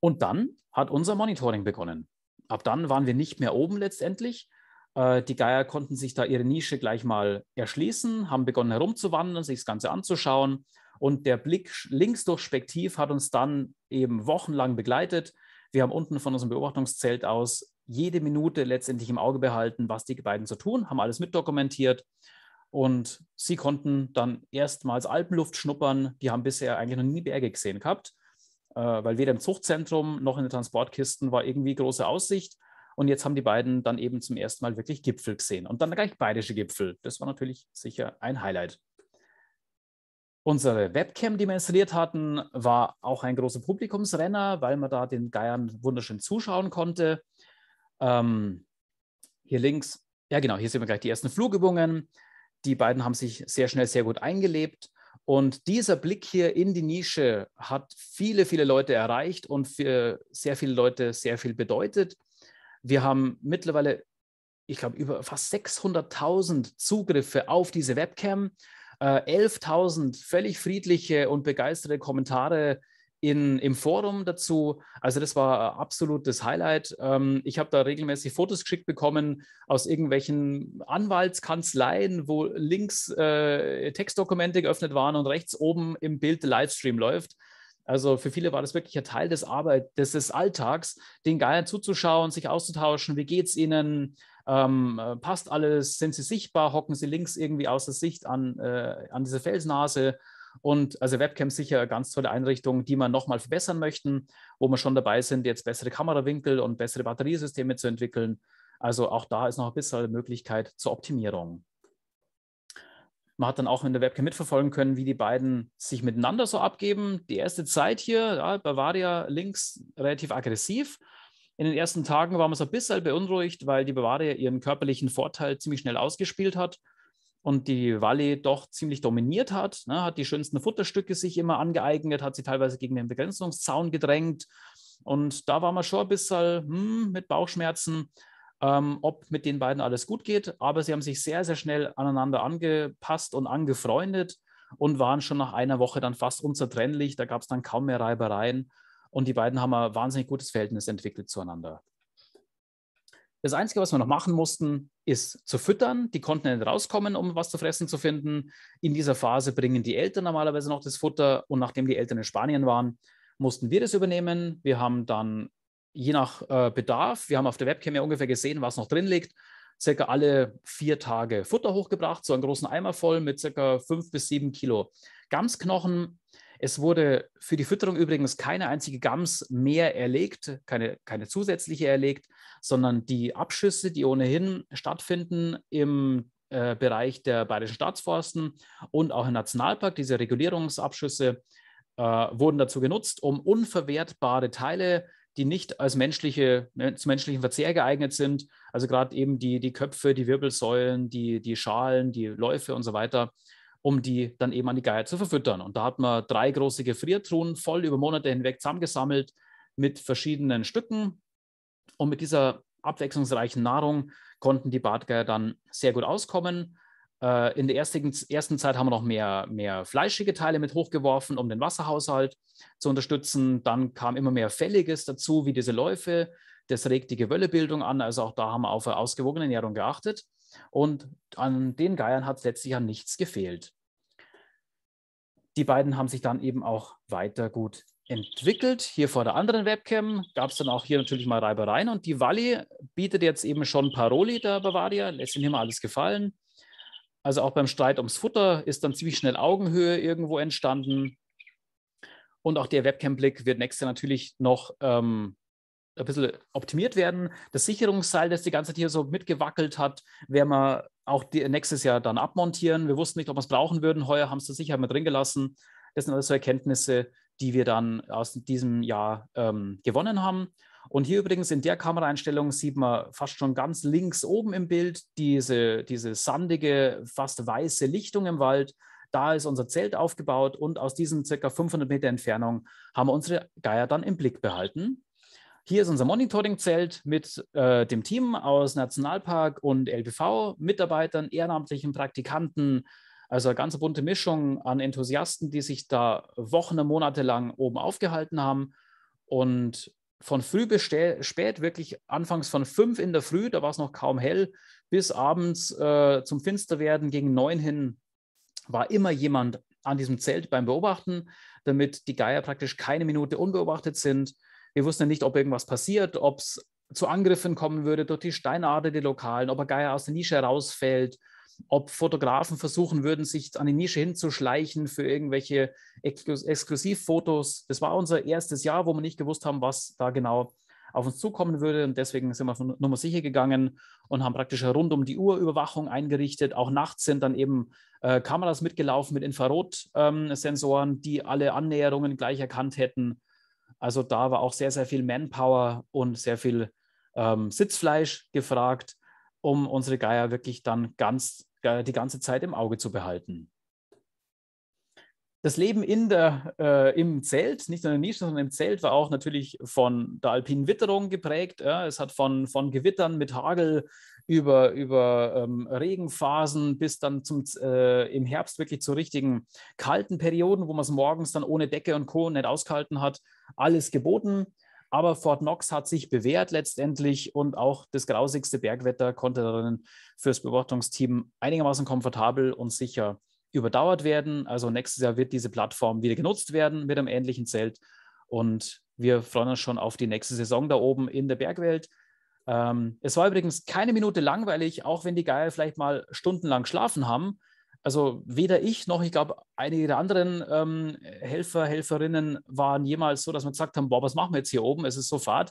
S1: Und dann hat unser Monitoring begonnen. Ab dann waren wir nicht mehr oben letztendlich, äh, die Geier konnten sich da ihre Nische gleich mal erschließen, haben begonnen herumzuwandern, sich das Ganze anzuschauen. Und der Blick links durch Spektiv hat uns dann eben wochenlang begleitet. Wir haben unten von unserem Beobachtungszelt aus jede Minute letztendlich im Auge behalten, was die beiden so tun, haben alles mitdokumentiert. Und sie konnten dann erstmals Alpenluft schnuppern. Die haben bisher eigentlich noch nie Berge gesehen gehabt, äh, weil weder im Zuchtzentrum noch in den Transportkisten war irgendwie große Aussicht. Und jetzt haben die beiden dann eben zum ersten Mal wirklich Gipfel gesehen. Und dann gleich bayerische Gipfel. Das war natürlich sicher ein Highlight. Unsere Webcam, die wir installiert hatten, war auch ein großer Publikumsrenner, weil man da den Geiern wunderschön zuschauen konnte. Ähm, hier links, ja genau, hier sehen wir gleich die ersten Flugübungen. Die beiden haben sich sehr schnell sehr gut eingelebt. Und dieser Blick hier in die Nische hat viele, viele Leute erreicht und für sehr viele Leute sehr viel bedeutet. Wir haben mittlerweile, ich glaube, über fast 600.000 Zugriffe auf diese Webcam, äh, 11.000 völlig friedliche und begeisterte Kommentare in, im Forum dazu. Also das war absolut das Highlight. Ähm, ich habe da regelmäßig Fotos geschickt bekommen aus irgendwelchen Anwaltskanzleien, wo links äh, Textdokumente geöffnet waren und rechts oben im Bild der Livestream läuft. Also für viele war das wirklich ein Teil des Arbeit, des, des Alltags, den Geiern zuzuschauen, sich auszutauschen, wie geht es ihnen, ähm, äh, passt alles, sind sie sichtbar, hocken sie links irgendwie außer Sicht an, äh, an diese Felsnase. Und also Webcam sicher eine ganz tolle Einrichtung, die man nochmal verbessern möchten, wo wir schon dabei sind, jetzt bessere Kamerawinkel und bessere Batteriesysteme zu entwickeln. Also auch da ist noch ein bisschen Möglichkeit zur Optimierung. Man hat dann auch in der Webcam mitverfolgen können, wie die beiden sich miteinander so abgeben. Die erste Zeit hier, ja, Bavaria links relativ aggressiv. In den ersten Tagen war man so ein bisschen beunruhigt, weil die Bavaria ihren körperlichen Vorteil ziemlich schnell ausgespielt hat und die Valley doch ziemlich dominiert hat, ne, hat die schönsten Futterstücke sich immer angeeignet, hat sie teilweise gegen den Begrenzungszaun gedrängt. Und da war man schon ein bisschen hm, mit Bauchschmerzen ähm, ob mit den beiden alles gut geht. Aber sie haben sich sehr, sehr schnell aneinander angepasst und angefreundet und waren schon nach einer Woche dann fast unzertrennlich. Da gab es dann kaum mehr Reibereien. Und die beiden haben ein wahnsinnig gutes Verhältnis entwickelt zueinander. Das Einzige, was wir noch machen mussten, ist zu füttern. Die konnten nicht rauskommen, um was zu fressen zu finden. In dieser Phase bringen die Eltern normalerweise noch das Futter. Und nachdem die Eltern in Spanien waren, mussten wir das übernehmen. Wir haben dann je nach äh, Bedarf, wir haben auf der Webcam ja ungefähr gesehen, was noch drin liegt, circa alle vier Tage Futter hochgebracht, so einen großen Eimer voll mit circa fünf bis sieben Kilo Gamsknochen. Es wurde für die Fütterung übrigens keine einzige Gams mehr erlegt, keine, keine zusätzliche erlegt, sondern die Abschüsse, die ohnehin stattfinden im äh, Bereich der Bayerischen Staatsforsten und auch im Nationalpark, diese Regulierungsabschüsse, äh, wurden dazu genutzt, um unverwertbare Teile die nicht als menschliche, ne, zum menschlichen Verzehr geeignet sind. Also gerade eben die, die Köpfe, die Wirbelsäulen, die, die Schalen, die Läufe und so weiter, um die dann eben an die Geier zu verfüttern. Und da hat man drei große Gefriertruhen voll über Monate hinweg zusammengesammelt mit verschiedenen Stücken. Und mit dieser abwechslungsreichen Nahrung konnten die Bartgeier dann sehr gut auskommen. Äh, in der ersten, ersten Zeit haben wir noch mehr, mehr fleischige Teile mit hochgeworfen, um den Wasserhaushalt zu unterstützen. Dann kam immer mehr Fälliges dazu, wie diese Läufe. Das regt die Gewöllebildung an. Also auch da haben wir auf eine ausgewogene Ernährung geachtet. Und an den Geiern hat letztlich an nichts gefehlt. Die beiden haben sich dann eben auch weiter gut entwickelt. Hier vor der anderen Webcam gab es dann auch hier natürlich mal Reibereien und die Walli bietet jetzt eben schon Paroli der Bavaria, lässt ihnen immer alles gefallen. Also auch beim Streit ums Futter ist dann ziemlich schnell Augenhöhe irgendwo entstanden. Und auch der Webcam-Blick wird nächstes Jahr natürlich noch ähm, ein bisschen optimiert werden. Das Sicherungsseil, das die ganze Zeit hier so mitgewackelt hat, werden wir auch die, nächstes Jahr dann abmontieren. Wir wussten nicht, ob wir es brauchen würden. Heuer haben es zur Sicherheit mal drin gelassen. Das sind alles so Erkenntnisse, die wir dann aus diesem Jahr ähm, gewonnen haben. Und hier übrigens in der Kameraeinstellung sieht man fast schon ganz links oben im Bild diese, diese sandige, fast weiße Lichtung im Wald. Da ist unser Zelt aufgebaut und aus diesen circa 500 Meter Entfernung haben wir unsere Geier dann im Blick behalten. Hier ist unser Monitoring-Zelt mit äh, dem Team aus Nationalpark und LBV, Mitarbeitern, ehrenamtlichen Praktikanten, also eine ganz bunte Mischung an Enthusiasten, die sich da Wochen und Monate lang oben aufgehalten haben. Und von früh bis spät, wirklich anfangs von fünf in der Früh, da war es noch kaum hell, bis abends äh, zum Finsterwerden gegen neun hin, war immer jemand an diesem Zelt beim Beobachten, damit die Geier praktisch keine Minute unbeobachtet sind. Wir wussten ja nicht, ob irgendwas passiert, ob es zu Angriffen kommen würde durch die Steinade, die Lokalen, ob ein Geier aus der Nische rausfällt, ob Fotografen versuchen würden, sich an die Nische hinzuschleichen für irgendwelche Exklusivfotos. Das war unser erstes Jahr, wo wir nicht gewusst haben, was da genau auf uns zukommen würde. Und deswegen sind wir von Nummer sicher gegangen und haben praktisch rund um die Uhr Überwachung eingerichtet. Auch nachts sind dann eben äh, Kameras mitgelaufen mit Infrarotsensoren, ähm, die alle Annäherungen gleich erkannt hätten. Also da war auch sehr, sehr viel Manpower und sehr viel ähm, Sitzfleisch gefragt, um unsere Geier wirklich dann ganz äh, die ganze Zeit im Auge zu behalten. Das Leben in der, äh, im Zelt, nicht nur in der Nische, sondern im Zelt, war auch natürlich von der alpinen Witterung geprägt. Ja. Es hat von, von Gewittern mit Hagel über, über ähm, Regenphasen bis dann zum, äh, im Herbst wirklich zu richtigen kalten Perioden, wo man es morgens dann ohne Decke und Co. nicht ausgehalten hat, alles geboten. Aber Fort Knox hat sich bewährt letztendlich und auch das grausigste Bergwetter konnte darin fürs Beobachtungsteam einigermaßen komfortabel und sicher überdauert werden. Also nächstes Jahr wird diese Plattform wieder genutzt werden mit einem ähnlichen Zelt und wir freuen uns schon auf die nächste Saison da oben in der Bergwelt. Ähm, es war übrigens keine Minute langweilig, auch wenn die Geier vielleicht mal stundenlang schlafen haben. Also weder ich noch, ich glaube, einige der anderen ähm, Helfer, Helferinnen waren jemals so, dass man gesagt haben, boah, was machen wir jetzt hier oben? Es ist so fad.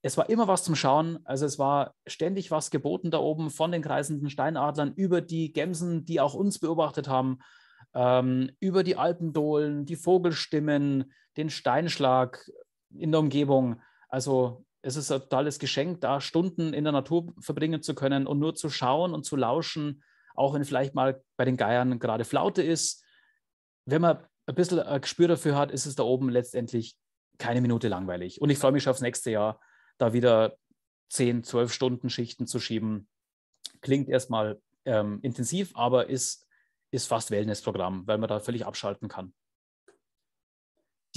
S1: Es war immer was zum Schauen. Also es war ständig was geboten da oben von den kreisenden Steinadlern über die Gämsen, die auch uns beobachtet haben, ähm, über die Alpendohlen, die Vogelstimmen, den Steinschlag in der Umgebung. Also es ist ein totales Geschenk, da Stunden in der Natur verbringen zu können und nur zu schauen und zu lauschen auch wenn vielleicht mal bei den Geiern gerade Flaute ist. Wenn man ein bisschen ein Gespür dafür hat, ist es da oben letztendlich keine Minute langweilig. Und ich freue mich schon aufs nächste Jahr, da wieder 10, 12 Stunden Schichten zu schieben. Klingt erstmal ähm, intensiv, aber ist, ist fast Wellnessprogramm, weil man da völlig abschalten kann.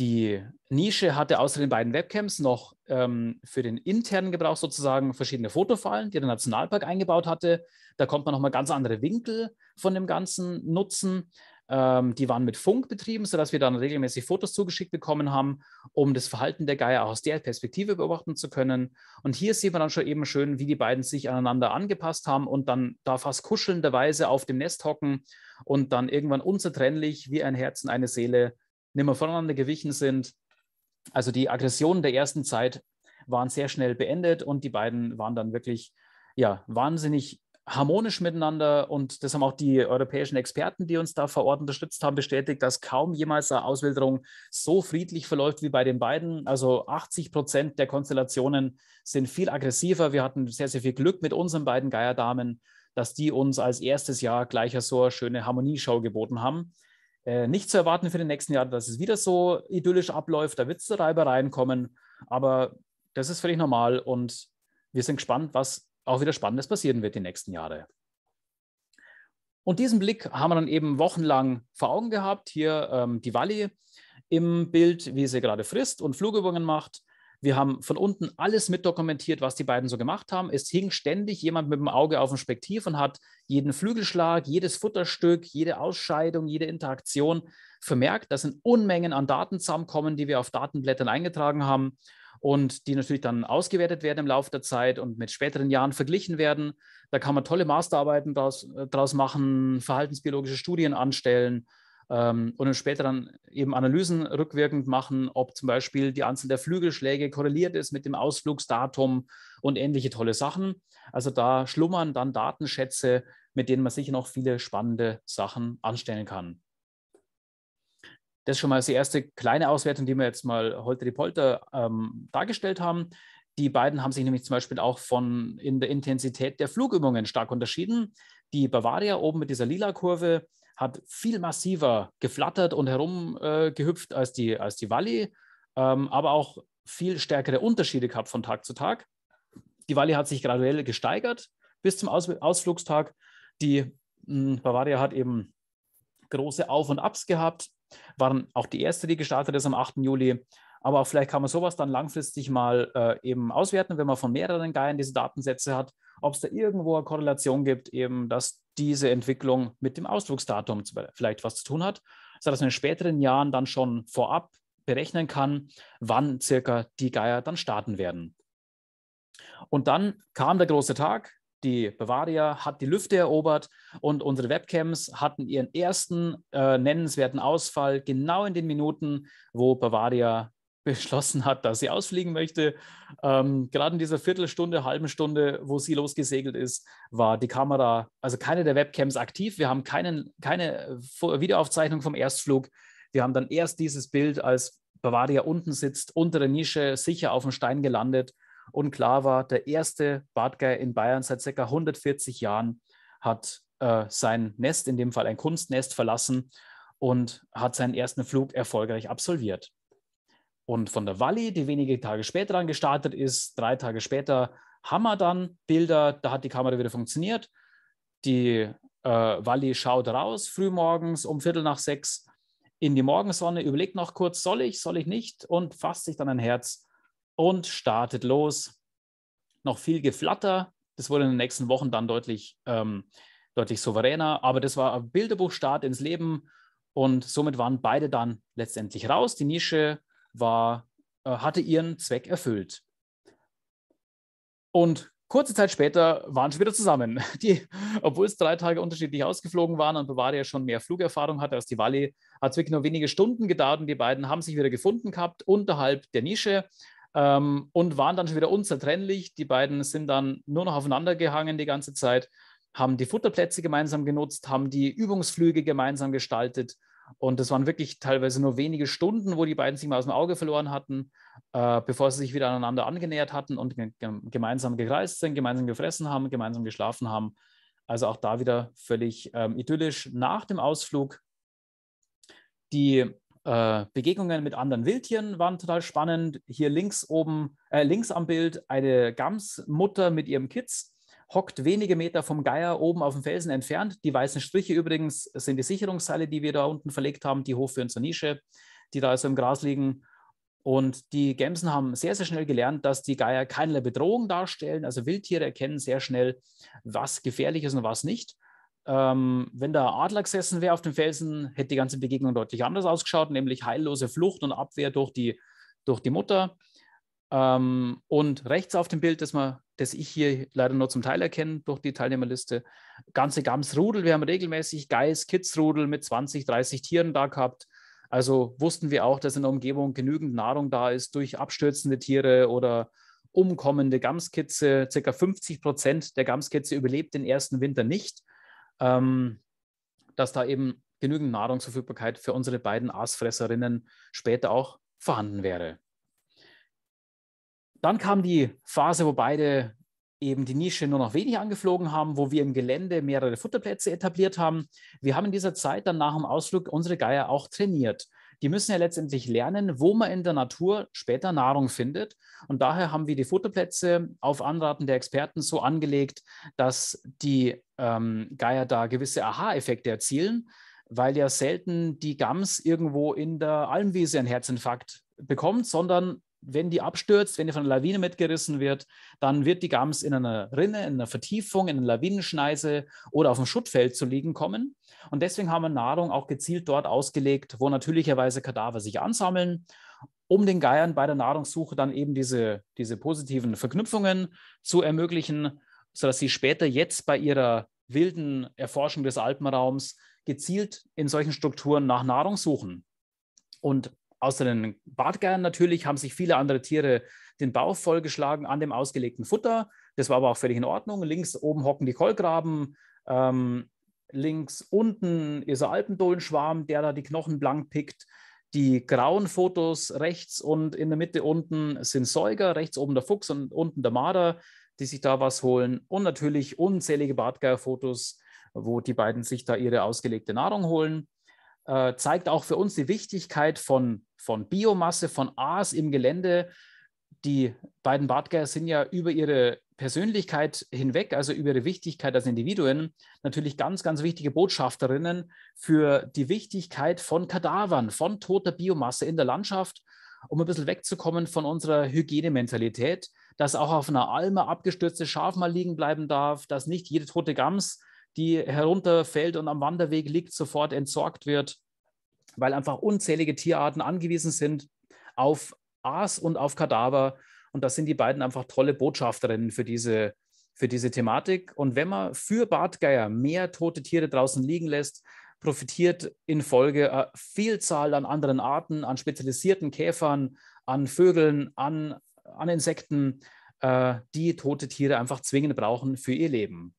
S1: Die Nische hatte außer den beiden Webcams noch ähm, für den internen Gebrauch sozusagen verschiedene Fotofallen, die der Nationalpark eingebaut hatte. Da konnte man nochmal ganz andere Winkel von dem Ganzen nutzen. Ähm, die waren mit Funk betrieben, sodass wir dann regelmäßig Fotos zugeschickt bekommen haben, um das Verhalten der Geier auch aus der Perspektive beobachten zu können. Und hier sieht man dann schon eben schön, wie die beiden sich aneinander angepasst haben und dann da fast kuschelnderweise auf dem Nest hocken und dann irgendwann unzertrennlich wie ein Herz und eine Seele nicht mehr voneinander gewichen sind. Also die Aggressionen der ersten Zeit waren sehr schnell beendet und die beiden waren dann wirklich ja, wahnsinnig harmonisch miteinander. Und das haben auch die europäischen Experten, die uns da vor Ort unterstützt haben, bestätigt, dass kaum jemals eine Auswilderung so friedlich verläuft wie bei den beiden. Also 80 Prozent der Konstellationen sind viel aggressiver. Wir hatten sehr, sehr viel Glück mit unseren beiden Geierdamen, dass die uns als erstes Jahr gleicher so eine schöne Harmonieshow geboten haben. Äh, nicht zu erwarten für den nächsten Jahr, dass es wieder so idyllisch abläuft, da wird es zu Reibereien kommen, aber das ist völlig normal und wir sind gespannt, was auch wieder Spannendes passieren wird die nächsten Jahre. Und diesen Blick haben wir dann eben wochenlang vor Augen gehabt. Hier ähm, die Walli im Bild, wie sie gerade frisst und Flugübungen macht. Wir haben von unten alles mit dokumentiert, was die beiden so gemacht haben. Es hing ständig jemand mit dem Auge auf dem Spektiv und hat jeden Flügelschlag, jedes Futterstück, jede Ausscheidung, jede Interaktion vermerkt. Das sind Unmengen an Daten zusammenkommen, die wir auf Datenblättern eingetragen haben und die natürlich dann ausgewertet werden im Laufe der Zeit und mit späteren Jahren verglichen werden. Da kann man tolle Masterarbeiten draus, äh, daraus machen, verhaltensbiologische Studien anstellen ähm, und dann später dann eben Analysen rückwirkend machen, ob zum Beispiel die Anzahl der Flügelschläge korreliert ist mit dem Ausflugsdatum und ähnliche tolle Sachen. Also da schlummern dann Datenschätze, mit denen man sicher noch viele spannende Sachen anstellen kann. Das ist schon mal die erste kleine Auswertung, die wir jetzt mal heute die Polter ähm, dargestellt haben. Die beiden haben sich nämlich zum Beispiel auch von in der Intensität der Flugübungen stark unterschieden. Die Bavaria oben mit dieser lila Kurve hat viel massiver geflattert und herumgehüpft äh, als die, als die Walli, ähm, aber auch viel stärkere Unterschiede gehabt von Tag zu Tag. Die Walli hat sich graduell gesteigert bis zum Aus Ausflugstag. Die mh, hm, Bavaria hat eben große Auf- und Abs gehabt, waren auch die erste, die gestartet ist am 8. Juli. Aber vielleicht kann man sowas dann langfristig mal äh, eben auswerten, wenn man von mehreren Geiern diese Datensätze hat, ob es da irgendwo eine Korrelation gibt, eben, dass diese Entwicklung mit dem Ausdrucksdatum vielleicht was zu tun hat, sodass man in späteren Jahren dann schon vorab berechnen kann, wann circa die Geier dann starten werden. Und dann kam der große Tag, die Bavaria hat die Lüfte erobert und unsere Webcams hatten ihren ersten äh, nennenswerten Ausfall genau in den Minuten, wo Bavaria beschlossen hat, dass sie ausfliegen möchte. Ähm, gerade in dieser Viertelstunde, halben Stunde, wo sie losgesegelt ist, war die Kamera, also keine der Webcams aktiv. Wir haben keinen, keine äh, Videoaufzeichnung vom Erstflug. Wir haben dann erst dieses Bild, als Bavaria unten sitzt, unter der Nische, sicher auf dem Stein gelandet. Und klar war, der erste Badgeier in Bayern seit ca. 140 Jahren hat äh, sein Nest, in dem Fall ein Kunstnest, verlassen und hat seinen ersten Flug erfolgreich absolviert. Und von der Walli, die wenige Tage später dann gestartet ist, drei Tage später haben wir dann Bilder, da hat die Kamera wieder funktioniert. Die äh, Walli schaut raus, frühmorgens um Viertel nach sechs in die Morgensonne, überlegt noch kurz, soll ich, soll ich nicht und fasst sich dann ein Herz und startet los. Noch viel Geflatter, das wurde in den nächsten Wochen dann deutlich, ähm, deutlich souveräner, aber das war ein Bilderbuchstart ins Leben und somit waren beide dann letztendlich raus. Die Nische war, äh, hatte ihren Zweck erfüllt. Und kurze Zeit später waren sie wieder zusammen. Die, obwohl es drei Tage unterschiedlich ausgeflogen waren und Bavaria schon mehr Flugerfahrung hatte als die Valley, hat es wirklich nur wenige Stunden gedauert und die beiden haben sich wieder gefunden gehabt unterhalb der Nische ähm, und waren dann schon wieder unzertrennlich. Die beiden sind dann nur noch aufeinander gehangen die ganze Zeit, haben die Futterplätze gemeinsam genutzt, haben die Übungsflüge gemeinsam gestaltet und das waren wirklich teilweise nur wenige Stunden, wo die beiden sich mal aus dem Auge verloren hatten, äh, bevor sie sich wieder aneinander angenähert hatten und gemeinsam gekreist sind, gemeinsam gefressen haben, gemeinsam geschlafen haben. Also auch da wieder völlig ähm, idyllisch. Nach dem Ausflug die äh, Begegnungen mit anderen Wildtieren waren total spannend. Hier links oben, äh, links am Bild eine Gamsmutter mit ihrem Kitz, hockt wenige Meter vom Geier oben auf dem Felsen entfernt. Die weißen Striche übrigens sind die Sicherungsseile, die wir da unten verlegt haben, die für unsere Nische, die da also im Gras liegen. Und die Gämsen haben sehr, sehr schnell gelernt, dass die Geier keinerlei Bedrohung darstellen. Also Wildtiere erkennen sehr schnell, was gefährlich ist und was nicht. Ähm, wenn da Adler gesessen wäre auf dem Felsen, hätte die ganze Begegnung deutlich anders ausgeschaut, nämlich heillose Flucht und Abwehr durch die, durch die Mutter. Ähm, und rechts auf dem Bild, das, man, das ich hier leider nur zum Teil erkenne durch die Teilnehmerliste, ganze Gamsrudel. Wir haben regelmäßig Geiß, Kidsrudel mit 20, 30 Tieren da gehabt. Also wussten wir auch, dass in der Umgebung genügend Nahrung da ist durch abstürzende Tiere oder umkommende Gamskitze. Circa 50 Prozent der Gamskitze überlebt den ersten Winter nicht. Ähm, dass da eben genügend Nahrungsverfügbarkeit für unsere beiden Aasfresserinnen später auch vorhanden wäre. Dann kam die Phase, wo beide eben die Nische nur noch wenig angeflogen haben, wo wir im Gelände mehrere Futterplätze etabliert haben. Wir haben in dieser Zeit dann nach dem Ausflug unsere Geier auch trainiert. Die müssen ja letztendlich lernen, wo man in der Natur später Nahrung findet. Und daher haben wir die Futterplätze auf Anraten der Experten so angelegt, dass die ähm, Geier da gewisse Aha-Effekte erzielen, weil ja selten die Gams irgendwo in der Almwiese einen Herzinfarkt bekommt, sondern wenn die abstürzt, wenn die von einer Lawine mitgerissen wird, dann wird die Gams in einer Rinne, in einer Vertiefung, in einer Lawinenschneise oder auf dem Schuttfeld zu liegen kommen. Und deswegen haben wir Nahrung auch gezielt dort ausgelegt, wo natürlicherweise Kadaver sich ansammeln, um den Geiern bei der Nahrungssuche dann eben diese, diese positiven Verknüpfungen zu ermöglichen, sodass sie später jetzt bei ihrer wilden Erforschung des Alpenraums gezielt in solchen Strukturen nach Nahrung suchen. Und Außer den Bartgeiern natürlich haben sich viele andere Tiere den Bauch vollgeschlagen an dem ausgelegten Futter. Das war aber auch völlig in Ordnung. Links oben hocken die Kolkraben. Ähm, links unten ist der Alpendohlenschwarm, der da die Knochen blank pickt. Die grauen Fotos rechts und in der Mitte unten sind Säuger, rechts oben der Fuchs und unten der Marder, die sich da was holen. Und natürlich unzählige Bartgeierfotos, wo die beiden sich da ihre ausgelegte Nahrung holen. Äh, zeigt auch für uns die Wichtigkeit von, von Biomasse, von Aas im Gelände. Die beiden Bartgeier sind ja über ihre Persönlichkeit hinweg, also über ihre Wichtigkeit als Individuen, natürlich ganz, ganz wichtige Botschafterinnen für die Wichtigkeit von Kadavern, von toter Biomasse in der Landschaft, um ein bisschen wegzukommen von unserer Hygienementalität, dass auch auf einer Alme abgestürztes Schaf mal liegen bleiben darf, dass nicht jede tote Gams die herunterfällt und am Wanderweg liegt, sofort entsorgt wird, weil einfach unzählige Tierarten angewiesen sind auf Aas und auf Kadaver. Und das sind die beiden einfach tolle Botschafterinnen für diese, für diese Thematik. Und wenn man für Bartgeier mehr tote Tiere draußen liegen lässt, profitiert in Folge äh, Vielzahl an anderen Arten, an spezialisierten Käfern, an Vögeln, an, an Insekten, äh, die tote Tiere einfach zwingend brauchen für ihr Leben.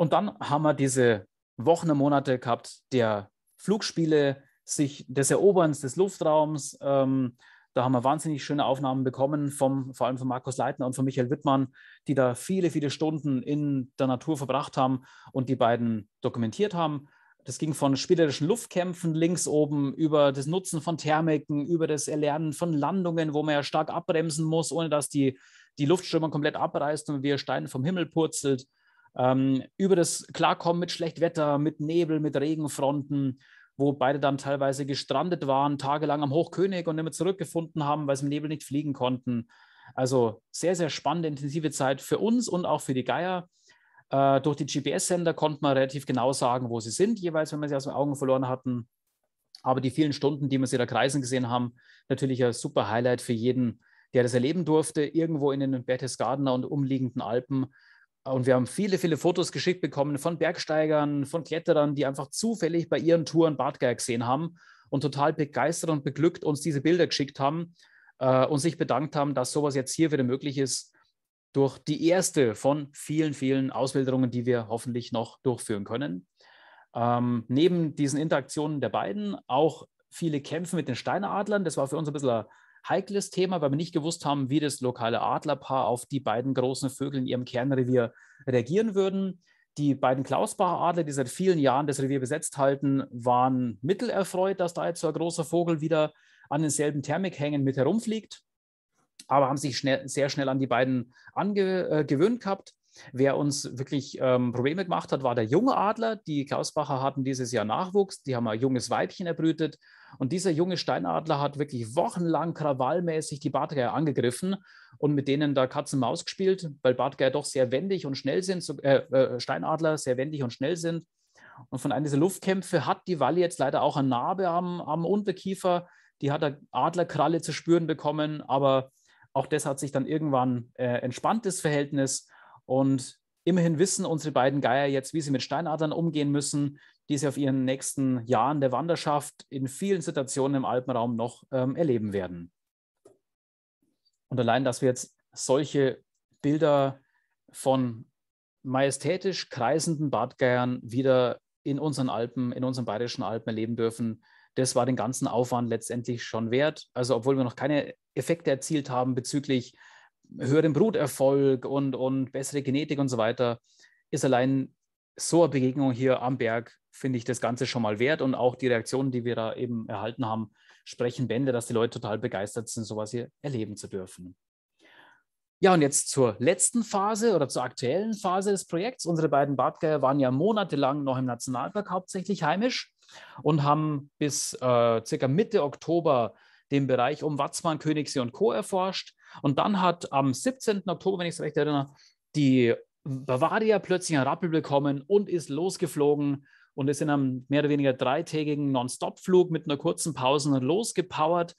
S1: Und dann haben wir diese Wochen und Monate gehabt der Flugspiele, sich des Eroberns des Luftraums. Ähm, da haben wir wahnsinnig schöne Aufnahmen bekommen, vom, vor allem von Markus Leitner und von Michael Wittmann, die da viele, viele Stunden in der Natur verbracht haben und die beiden dokumentiert haben. Das ging von spielerischen Luftkämpfen links oben über das Nutzen von Thermiken, über das Erlernen von Landungen, wo man ja stark abbremsen muss, ohne dass die, die Luftströmung komplett abreißt und wir Steine vom Himmel purzelt, ähm, über das Klarkommen mit schlecht Wetter, mit Nebel, mit Regenfronten, wo beide dann teilweise gestrandet waren, tagelang am Hochkönig und immer zurückgefunden haben, weil sie im Nebel nicht fliegen konnten. Also sehr, sehr spannende, intensive Zeit für uns und auch für die Geier. Äh, durch die GPS-Sender konnte man relativ genau sagen, wo sie sind, jeweils, wenn wir sie aus den Augen verloren hatten. Aber die vielen Stunden, die wir sie da kreisen gesehen haben, natürlich ein super Highlight für jeden, der das erleben durfte, irgendwo in den Berchtesgadener und umliegenden Alpen und wir haben viele, viele Fotos geschickt bekommen von Bergsteigern, von Kletterern, die einfach zufällig bei ihren Touren Badger gesehen haben und total begeistert und beglückt uns diese Bilder geschickt haben äh, und sich bedankt haben, dass sowas jetzt hier wieder möglich ist durch die erste von vielen, vielen Auswilderungen, die wir hoffentlich noch durchführen können. Ähm, neben diesen Interaktionen der beiden auch viele Kämpfe mit den Steineradlern. Das war für uns ein bisschen ein heikles Thema, weil wir nicht gewusst haben, wie das lokale Adlerpaar auf die beiden großen Vögel in ihrem Kernrevier reagieren würden. Die beiden Klausbacher Adler, die seit vielen Jahren das Revier besetzt halten, waren mittelerfreut, dass da jetzt so ein großer Vogel wieder an denselben Thermikhängen mit herumfliegt, aber haben sich schnell, sehr schnell an die beiden angewöhnt äh, gehabt. Wer uns wirklich ähm, Probleme gemacht hat, war der junge Adler. Die Klausbacher hatten dieses Jahr Nachwuchs. Die haben ein junges Weibchen erbrütet und dieser junge Steinadler hat wirklich wochenlang krawallmäßig die Bartgeier angegriffen und mit denen da Katzenmaus gespielt, weil Bartgeier doch sehr wendig und schnell sind, äh, äh, Steinadler sehr wendig und schnell sind. Und von einem dieser Luftkämpfe hat die Walli jetzt leider auch eine Narbe am, am Unterkiefer. Die hat der Adlerkralle zu spüren bekommen, aber auch das hat sich dann irgendwann äh, entspannt, das Verhältnis. Und immerhin wissen unsere beiden Geier jetzt, wie sie mit Steinadlern umgehen müssen die sie auf ihren nächsten Jahren der Wanderschaft in vielen Situationen im Alpenraum noch ähm, erleben werden. Und allein, dass wir jetzt solche Bilder von majestätisch kreisenden Badgeiern wieder in unseren Alpen, in unseren bayerischen Alpen erleben dürfen, das war den ganzen Aufwand letztendlich schon wert. Also obwohl wir noch keine Effekte erzielt haben bezüglich höherem Bruterfolg und, und bessere Genetik und so weiter, ist allein so eine Begegnung hier am Berg finde ich das Ganze schon mal wert und auch die Reaktionen, die wir da eben erhalten haben, sprechen Bände, dass die Leute total begeistert sind, sowas hier erleben zu dürfen. Ja, und jetzt zur letzten Phase oder zur aktuellen Phase des Projekts. Unsere beiden Badgeier waren ja monatelang noch im Nationalpark hauptsächlich heimisch und haben bis äh, circa Mitte Oktober den Bereich um Watzmann, Königssee und Co. erforscht. Und dann hat am 17. Oktober, wenn ich es recht erinnere, die Bavaria plötzlich einen Rappel bekommen und ist losgeflogen und ist in einem mehr oder weniger dreitägigen Non-Stop-Flug mit einer kurzen Pause losgepowert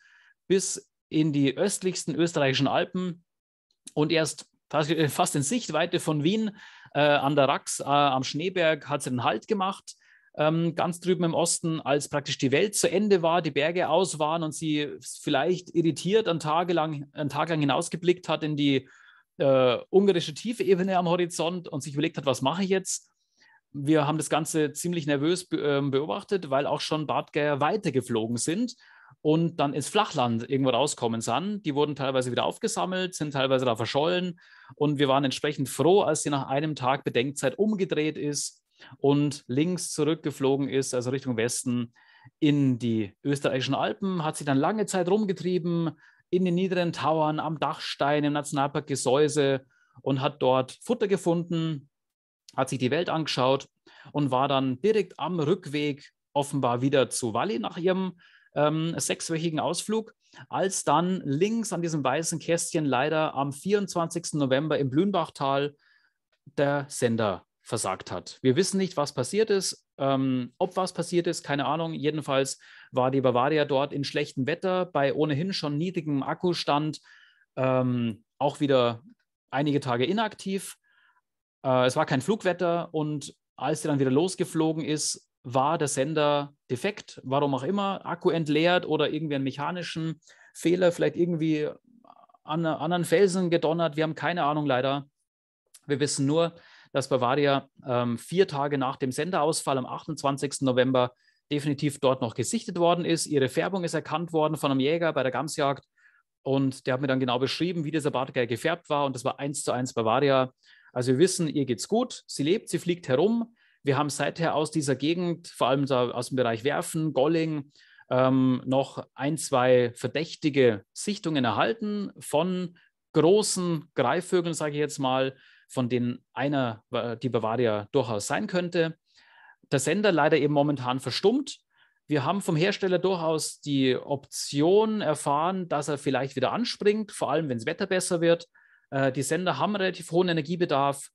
S1: bis in die östlichsten österreichischen Alpen und erst äh, fast in Sichtweite von Wien äh, an der Rax äh, am Schneeberg hat sie den Halt gemacht. Ähm, ganz drüben im Osten, als praktisch die Welt zu Ende war, die Berge aus waren und sie vielleicht irritiert einen Tag lang, einen Tag lang hinausgeblickt hat in die äh, ungarische Tiefebene am Horizont und sich überlegt hat, was mache ich jetzt? wir haben das Ganze ziemlich nervös ähm, beobachtet, weil auch schon Bartgeier weitergeflogen sind und dann ins Flachland irgendwo rauskommen sind. Die wurden teilweise wieder aufgesammelt, sind teilweise da verschollen und wir waren entsprechend froh, als sie nach einem Tag Bedenkzeit umgedreht ist und links zurückgeflogen ist, also Richtung Westen in die österreichischen Alpen, hat sie dann lange Zeit rumgetrieben in den niederen Tauern, am Dachstein, im Nationalpark Gesäuse und hat dort Futter gefunden, hat sich die Welt angeschaut und war dann direkt am Rückweg offenbar wieder zu Walli nach ihrem ähm, sechswöchigen Ausflug, als dann links an diesem weißen Kästchen leider am 24. November im Blühnbachtal der Sender versagt hat. Wir wissen nicht, was passiert ist, ähm, ob was passiert ist, keine Ahnung. Jedenfalls war die Bavaria dort in schlechtem Wetter, bei ohnehin schon niedrigem Akkustand, ähm, auch wieder einige Tage inaktiv. Äh, es war kein Flugwetter und als sie dann wieder losgeflogen ist, war der Sender defekt, warum auch immer, Akku entleert oder irgendwie einen mechanischen Fehler, vielleicht irgendwie an anderen Felsen gedonnert. Wir haben keine Ahnung leider. Wir wissen nur, dass Bavaria ähm, vier Tage nach dem Senderausfall am 28. November definitiv dort noch gesichtet worden ist. Ihre Färbung ist erkannt worden von einem Jäger bei der Gamsjagd und der hat mir dann genau beschrieben, wie dieser Bartgeier gefärbt war und das war eins zu eins Bavaria. Also wir wissen, ihr geht's gut, sie lebt, sie fliegt herum. Wir haben seither aus dieser Gegend, vor allem aus dem Bereich Werfen, Golling, ähm, noch ein, zwei verdächtige Sichtungen erhalten von großen Greifvögeln, sage ich jetzt mal, von denen einer die Bavaria durchaus sein könnte. Der Sender leider eben momentan verstummt. Wir haben vom Hersteller durchaus die Option erfahren, dass er vielleicht wieder anspringt, vor allem wenn das Wetter besser wird. Äh, die Sender haben relativ hohen Energiebedarf.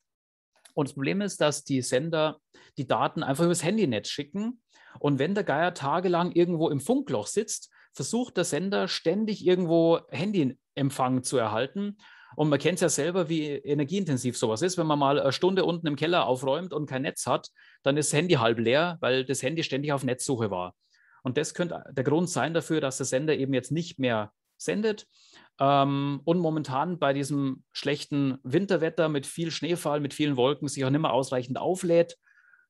S1: Und das Problem ist, dass die Sender die Daten einfach übers Handynetz schicken. Und wenn der Geier tagelang irgendwo im Funkloch sitzt, versucht der Sender ständig irgendwo Handyempfang zu erhalten. Und man kennt es ja selber, wie energieintensiv sowas ist. Wenn man mal eine Stunde unten im Keller aufräumt und kein Netz hat, dann ist das Handy halb leer, weil das Handy ständig auf Netzsuche war. Und das könnte der Grund sein dafür, dass der Sender eben jetzt nicht mehr sendet. Ähm, und momentan bei diesem schlechten Winterwetter mit viel Schneefall, mit vielen Wolken sich auch nicht mehr ausreichend auflädt.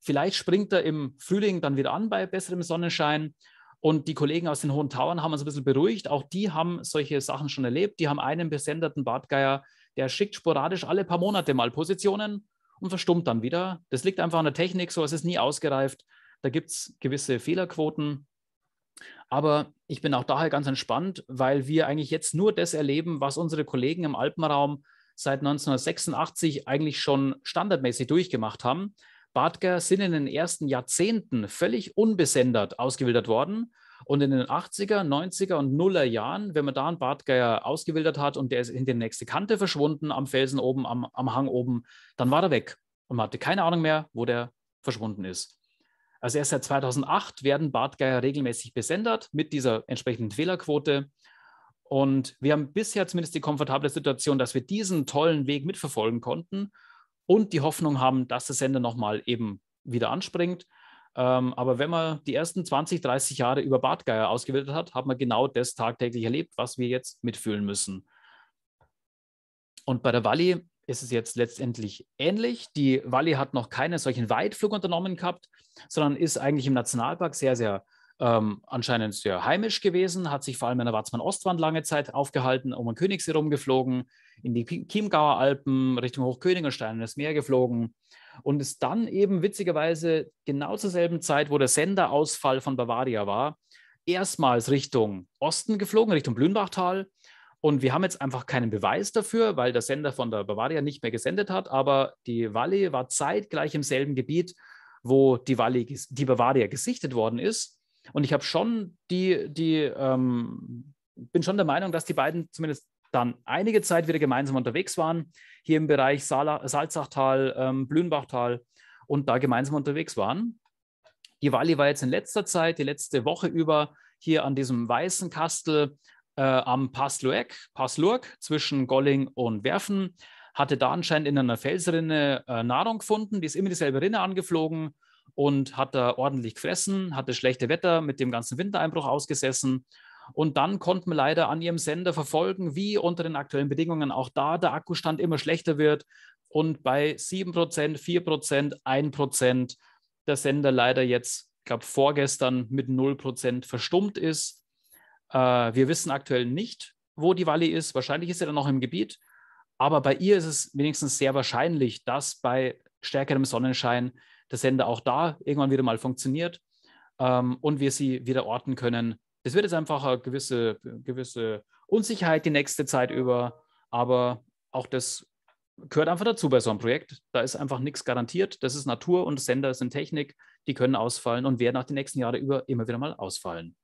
S1: Vielleicht springt er im Frühling dann wieder an bei besserem Sonnenschein. Und die Kollegen aus den Hohen Tauern haben uns ein bisschen beruhigt. Auch die haben solche Sachen schon erlebt. Die haben einen besenderten Bartgeier, der schickt sporadisch alle paar Monate mal Positionen und verstummt dann wieder. Das liegt einfach an der Technik, so es ist nie ausgereift. Da gibt es gewisse Fehlerquoten. Aber ich bin auch daher ganz entspannt, weil wir eigentlich jetzt nur das erleben, was unsere Kollegen im Alpenraum seit 1986 eigentlich schon standardmäßig durchgemacht haben. Badger sind in den ersten Jahrzehnten völlig unbesendert ausgewildert worden. Und in den 80er, 90er und Nuller Jahren, wenn man da einen Bartgeier ausgewildert hat und der ist in die nächste Kante verschwunden, am Felsen oben, am, am Hang oben, dann war er weg. Und man hatte keine Ahnung mehr, wo der verschwunden ist. Also erst seit 2008 werden Bartgeier regelmäßig besendet mit dieser entsprechenden Fehlerquote. Und wir haben bisher zumindest die komfortable Situation, dass wir diesen tollen Weg mitverfolgen konnten und die Hoffnung haben, dass der Sender nochmal eben wieder anspringt. Ähm, aber wenn man die ersten 20, 30 Jahre über Bartgeier ausgebildet hat, hat man genau das tagtäglich erlebt, was wir jetzt mitfühlen müssen. Und bei der Walli ist es jetzt letztendlich ähnlich. Die Walli hat noch keinen solchen Weitflug unternommen gehabt, sondern ist eigentlich im Nationalpark sehr, sehr ähm, anscheinend sehr heimisch gewesen, hat sich vor allem in der Watzmann-Ostwand lange Zeit aufgehalten, um den Königssee rumgeflogen, in die Chiemgauer Alpen, Richtung Hochkönigenstein, das Meer geflogen und ist dann eben witzigerweise genau zur selben Zeit, wo der Senderausfall von Bavaria war, erstmals Richtung Osten geflogen, Richtung Blühnbachtal, und wir haben jetzt einfach keinen Beweis dafür, weil der Sender von der Bavaria nicht mehr gesendet hat, aber die Valley war zeitgleich im selben Gebiet, wo die, Valley, die Bavaria gesichtet worden ist. Und ich habe schon die, die ähm, bin schon der Meinung, dass die beiden zumindest dann einige Zeit wieder gemeinsam unterwegs waren, hier im Bereich Sala, Salzachtal, ähm, Blühenbachtal und da gemeinsam unterwegs waren. Die Wally war jetzt in letzter Zeit, die letzte Woche über, hier an diesem weißen Kastel äh, am Pasluek, Paslurk zwischen Golling und Werfen, hatte da anscheinend in einer Felsrinne äh, Nahrung gefunden, die ist immer dieselbe Rinne angeflogen und hat da ordentlich gefressen, hatte schlechte Wetter mit dem ganzen Wintereinbruch ausgesessen. Und dann konnten wir leider an ihrem Sender verfolgen, wie unter den aktuellen Bedingungen auch da der Akkustand immer schlechter wird und bei 7%, 4%, 1% der Sender leider jetzt, ich glaube vorgestern mit 0% verstummt ist. Äh, wir wissen aktuell nicht, wo die Walli ist. Wahrscheinlich ist sie dann noch im Gebiet. Aber bei ihr ist es wenigstens sehr wahrscheinlich, dass bei stärkerem Sonnenschein der Sender auch da irgendwann wieder mal funktioniert ähm, und wir sie wieder orten können. Es wird jetzt einfach eine gewisse, gewisse Unsicherheit die nächste Zeit über, aber auch das gehört einfach dazu bei so einem Projekt. Da ist einfach nichts garantiert. Das ist Natur und Sender sind Technik, die können ausfallen und werden auch die nächsten Jahre über immer wieder mal ausfallen.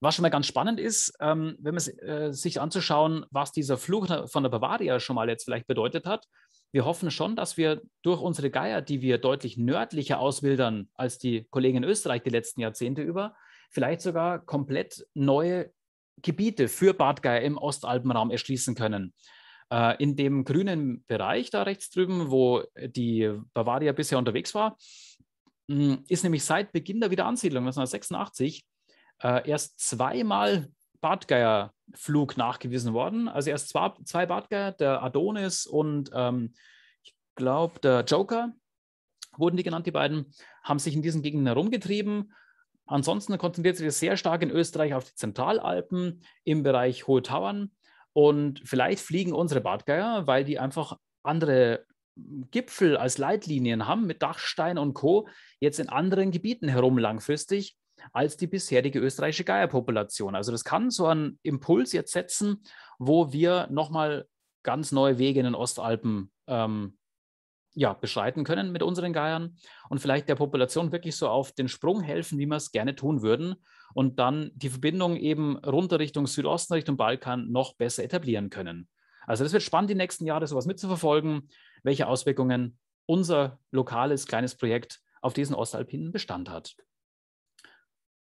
S1: Was schon mal ganz spannend ist, ähm, wenn man äh, sich anzuschauen, was dieser Fluch von der Bavaria schon mal jetzt vielleicht bedeutet hat. Wir hoffen schon, dass wir durch unsere Geier, die wir deutlich nördlicher auswildern als die Kollegen in Österreich die letzten Jahrzehnte über, vielleicht sogar komplett neue Gebiete für Badgeier im Ostalpenraum erschließen können. Äh, in dem grünen Bereich da rechts drüben, wo die Bavaria bisher unterwegs war, hm, ist nämlich seit Beginn der Wiederansiedlung 1986 äh, erst zweimal Bartgeier-Flug nachgewiesen worden. Also erst zwei, zwei Bartgeier, der Adonis und ähm, ich glaube der Joker wurden die genannt, die beiden, haben sich in diesen Gegenden herumgetrieben. Ansonsten konzentriert sich das sehr stark in Österreich auf die Zentralalpen im Bereich Hohe Tauern. Und vielleicht fliegen unsere Bartgeier, weil die einfach andere Gipfel als Leitlinien haben mit Dachstein und Co. jetzt in anderen Gebieten herum langfristig als die bisherige österreichische Geierpopulation. Also das kann so einen Impuls jetzt setzen, wo wir nochmal ganz neue Wege in den Ostalpen ähm, ja, beschreiten können mit unseren Geiern und vielleicht der Population wirklich so auf den Sprung helfen, wie wir es gerne tun würden und dann die Verbindung eben runter Richtung Südosten, Richtung Balkan noch besser etablieren können. Also das wird spannend, die nächsten Jahre sowas mitzuverfolgen, welche Auswirkungen unser lokales kleines Projekt auf diesen ostalpinen Bestand hat.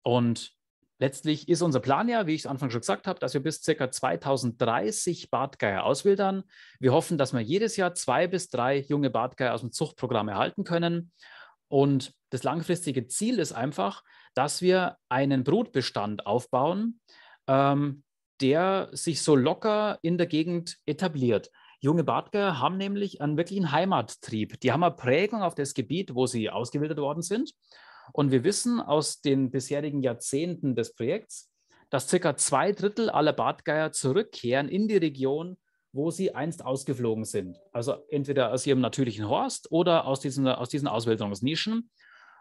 S1: Und letztlich ist unser Plan ja, wie ich es Anfang schon gesagt habe, dass wir bis ca. 2030 Bartgeier auswildern. Wir hoffen, dass wir jedes Jahr zwei bis drei junge Bartgeier aus dem Zuchtprogramm erhalten können. Und das langfristige Ziel ist einfach, dass wir einen Brutbestand aufbauen, ähm, der sich so locker in der Gegend etabliert. Junge Bartgeier haben nämlich einen wirklichen Heimattrieb. Die haben eine Prägung auf das Gebiet, wo sie ausgebildet worden sind. Und wir wissen aus den bisherigen Jahrzehnten des Projekts, dass circa zwei Drittel aller Bartgeier zurückkehren in die Region, wo sie einst ausgeflogen sind. Also entweder aus ihrem natürlichen Horst oder aus diesen, aus diesen Auswilderungsnischen.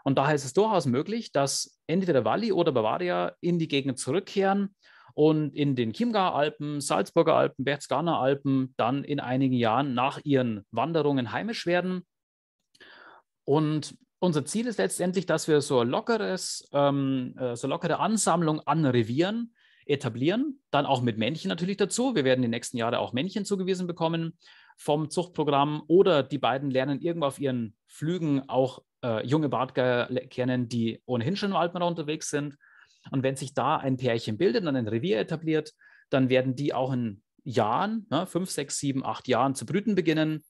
S1: Und daher ist es durchaus möglich, dass entweder Walli oder Bavaria in die Gegend zurückkehren und in den Chiemgauer Alpen, Salzburger Alpen, Berchtesgadener Alpen dann in einigen Jahren nach ihren Wanderungen heimisch werden. Und unser Ziel ist letztendlich, dass wir so, lockeres, ähm, äh, so lockere Ansammlung an Revieren etablieren, dann auch mit Männchen natürlich dazu. Wir werden die nächsten Jahre auch Männchen zugewiesen bekommen vom Zuchtprogramm oder die beiden lernen irgendwo auf ihren Flügen auch äh, junge Bartgeier kennen, die ohnehin schon im Alpenraum unterwegs sind. Und wenn sich da ein Pärchen bildet und ein Revier etabliert, dann werden die auch in Jahren, ne, fünf, sechs, sieben, acht Jahren zu brüten beginnen.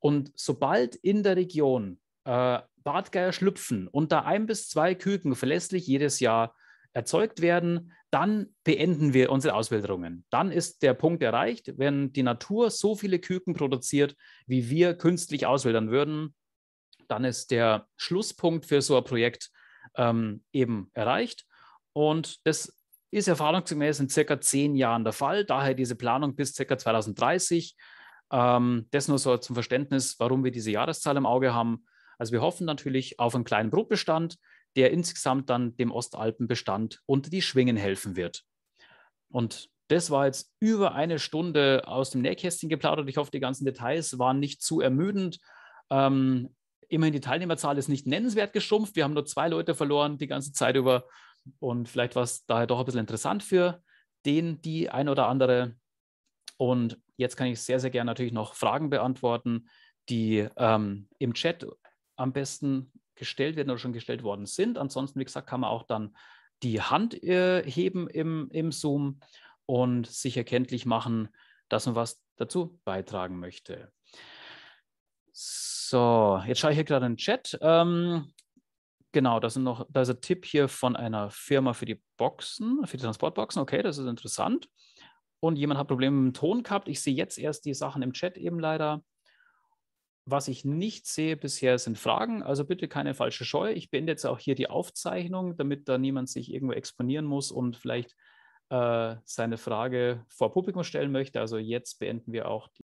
S1: Und sobald in der Region äh, Bartgeier schlüpfen, unter ein bis zwei Küken verlässlich jedes Jahr erzeugt werden, dann beenden wir unsere Auswilderungen. Dann ist der Punkt erreicht, wenn die Natur so viele Küken produziert, wie wir künstlich auswildern würden, dann ist der Schlusspunkt für so ein Projekt ähm, eben erreicht. Und das ist erfahrungsgemäß in circa zehn Jahren der Fall. Daher diese Planung bis circa 2030. Ähm, das nur so zum Verständnis, warum wir diese Jahreszahl im Auge haben. Also wir hoffen natürlich auf einen kleinen Brutbestand, der insgesamt dann dem Ostalpenbestand unter die Schwingen helfen wird. Und das war jetzt über eine Stunde aus dem Nähkästchen geplaudert. Ich hoffe, die ganzen Details waren nicht zu ermüdend. Ähm, immerhin die Teilnehmerzahl ist nicht nennenswert geschrumpft. Wir haben nur zwei Leute verloren die ganze Zeit über. Und vielleicht war es daher doch ein bisschen interessant für den, die ein oder andere. Und jetzt kann ich sehr, sehr gerne natürlich noch Fragen beantworten, die ähm, im Chat am besten gestellt werden oder schon gestellt worden sind. Ansonsten, wie gesagt, kann man auch dann die Hand äh, heben im, im Zoom und sich erkenntlich machen, dass man was dazu beitragen möchte. So, jetzt schaue ich hier gerade in den Chat. Ähm, genau, da, sind noch, da ist ein Tipp hier von einer Firma für die Boxen, für die Transportboxen. Okay, das ist interessant. Und jemand hat Probleme mit dem Ton gehabt. Ich sehe jetzt erst die Sachen im Chat eben leider was ich nicht sehe bisher sind Fragen, also bitte keine falsche Scheu. Ich beende jetzt auch hier die Aufzeichnung, damit da niemand sich irgendwo exponieren muss und vielleicht äh, seine Frage vor Publikum stellen möchte. Also jetzt beenden wir auch die.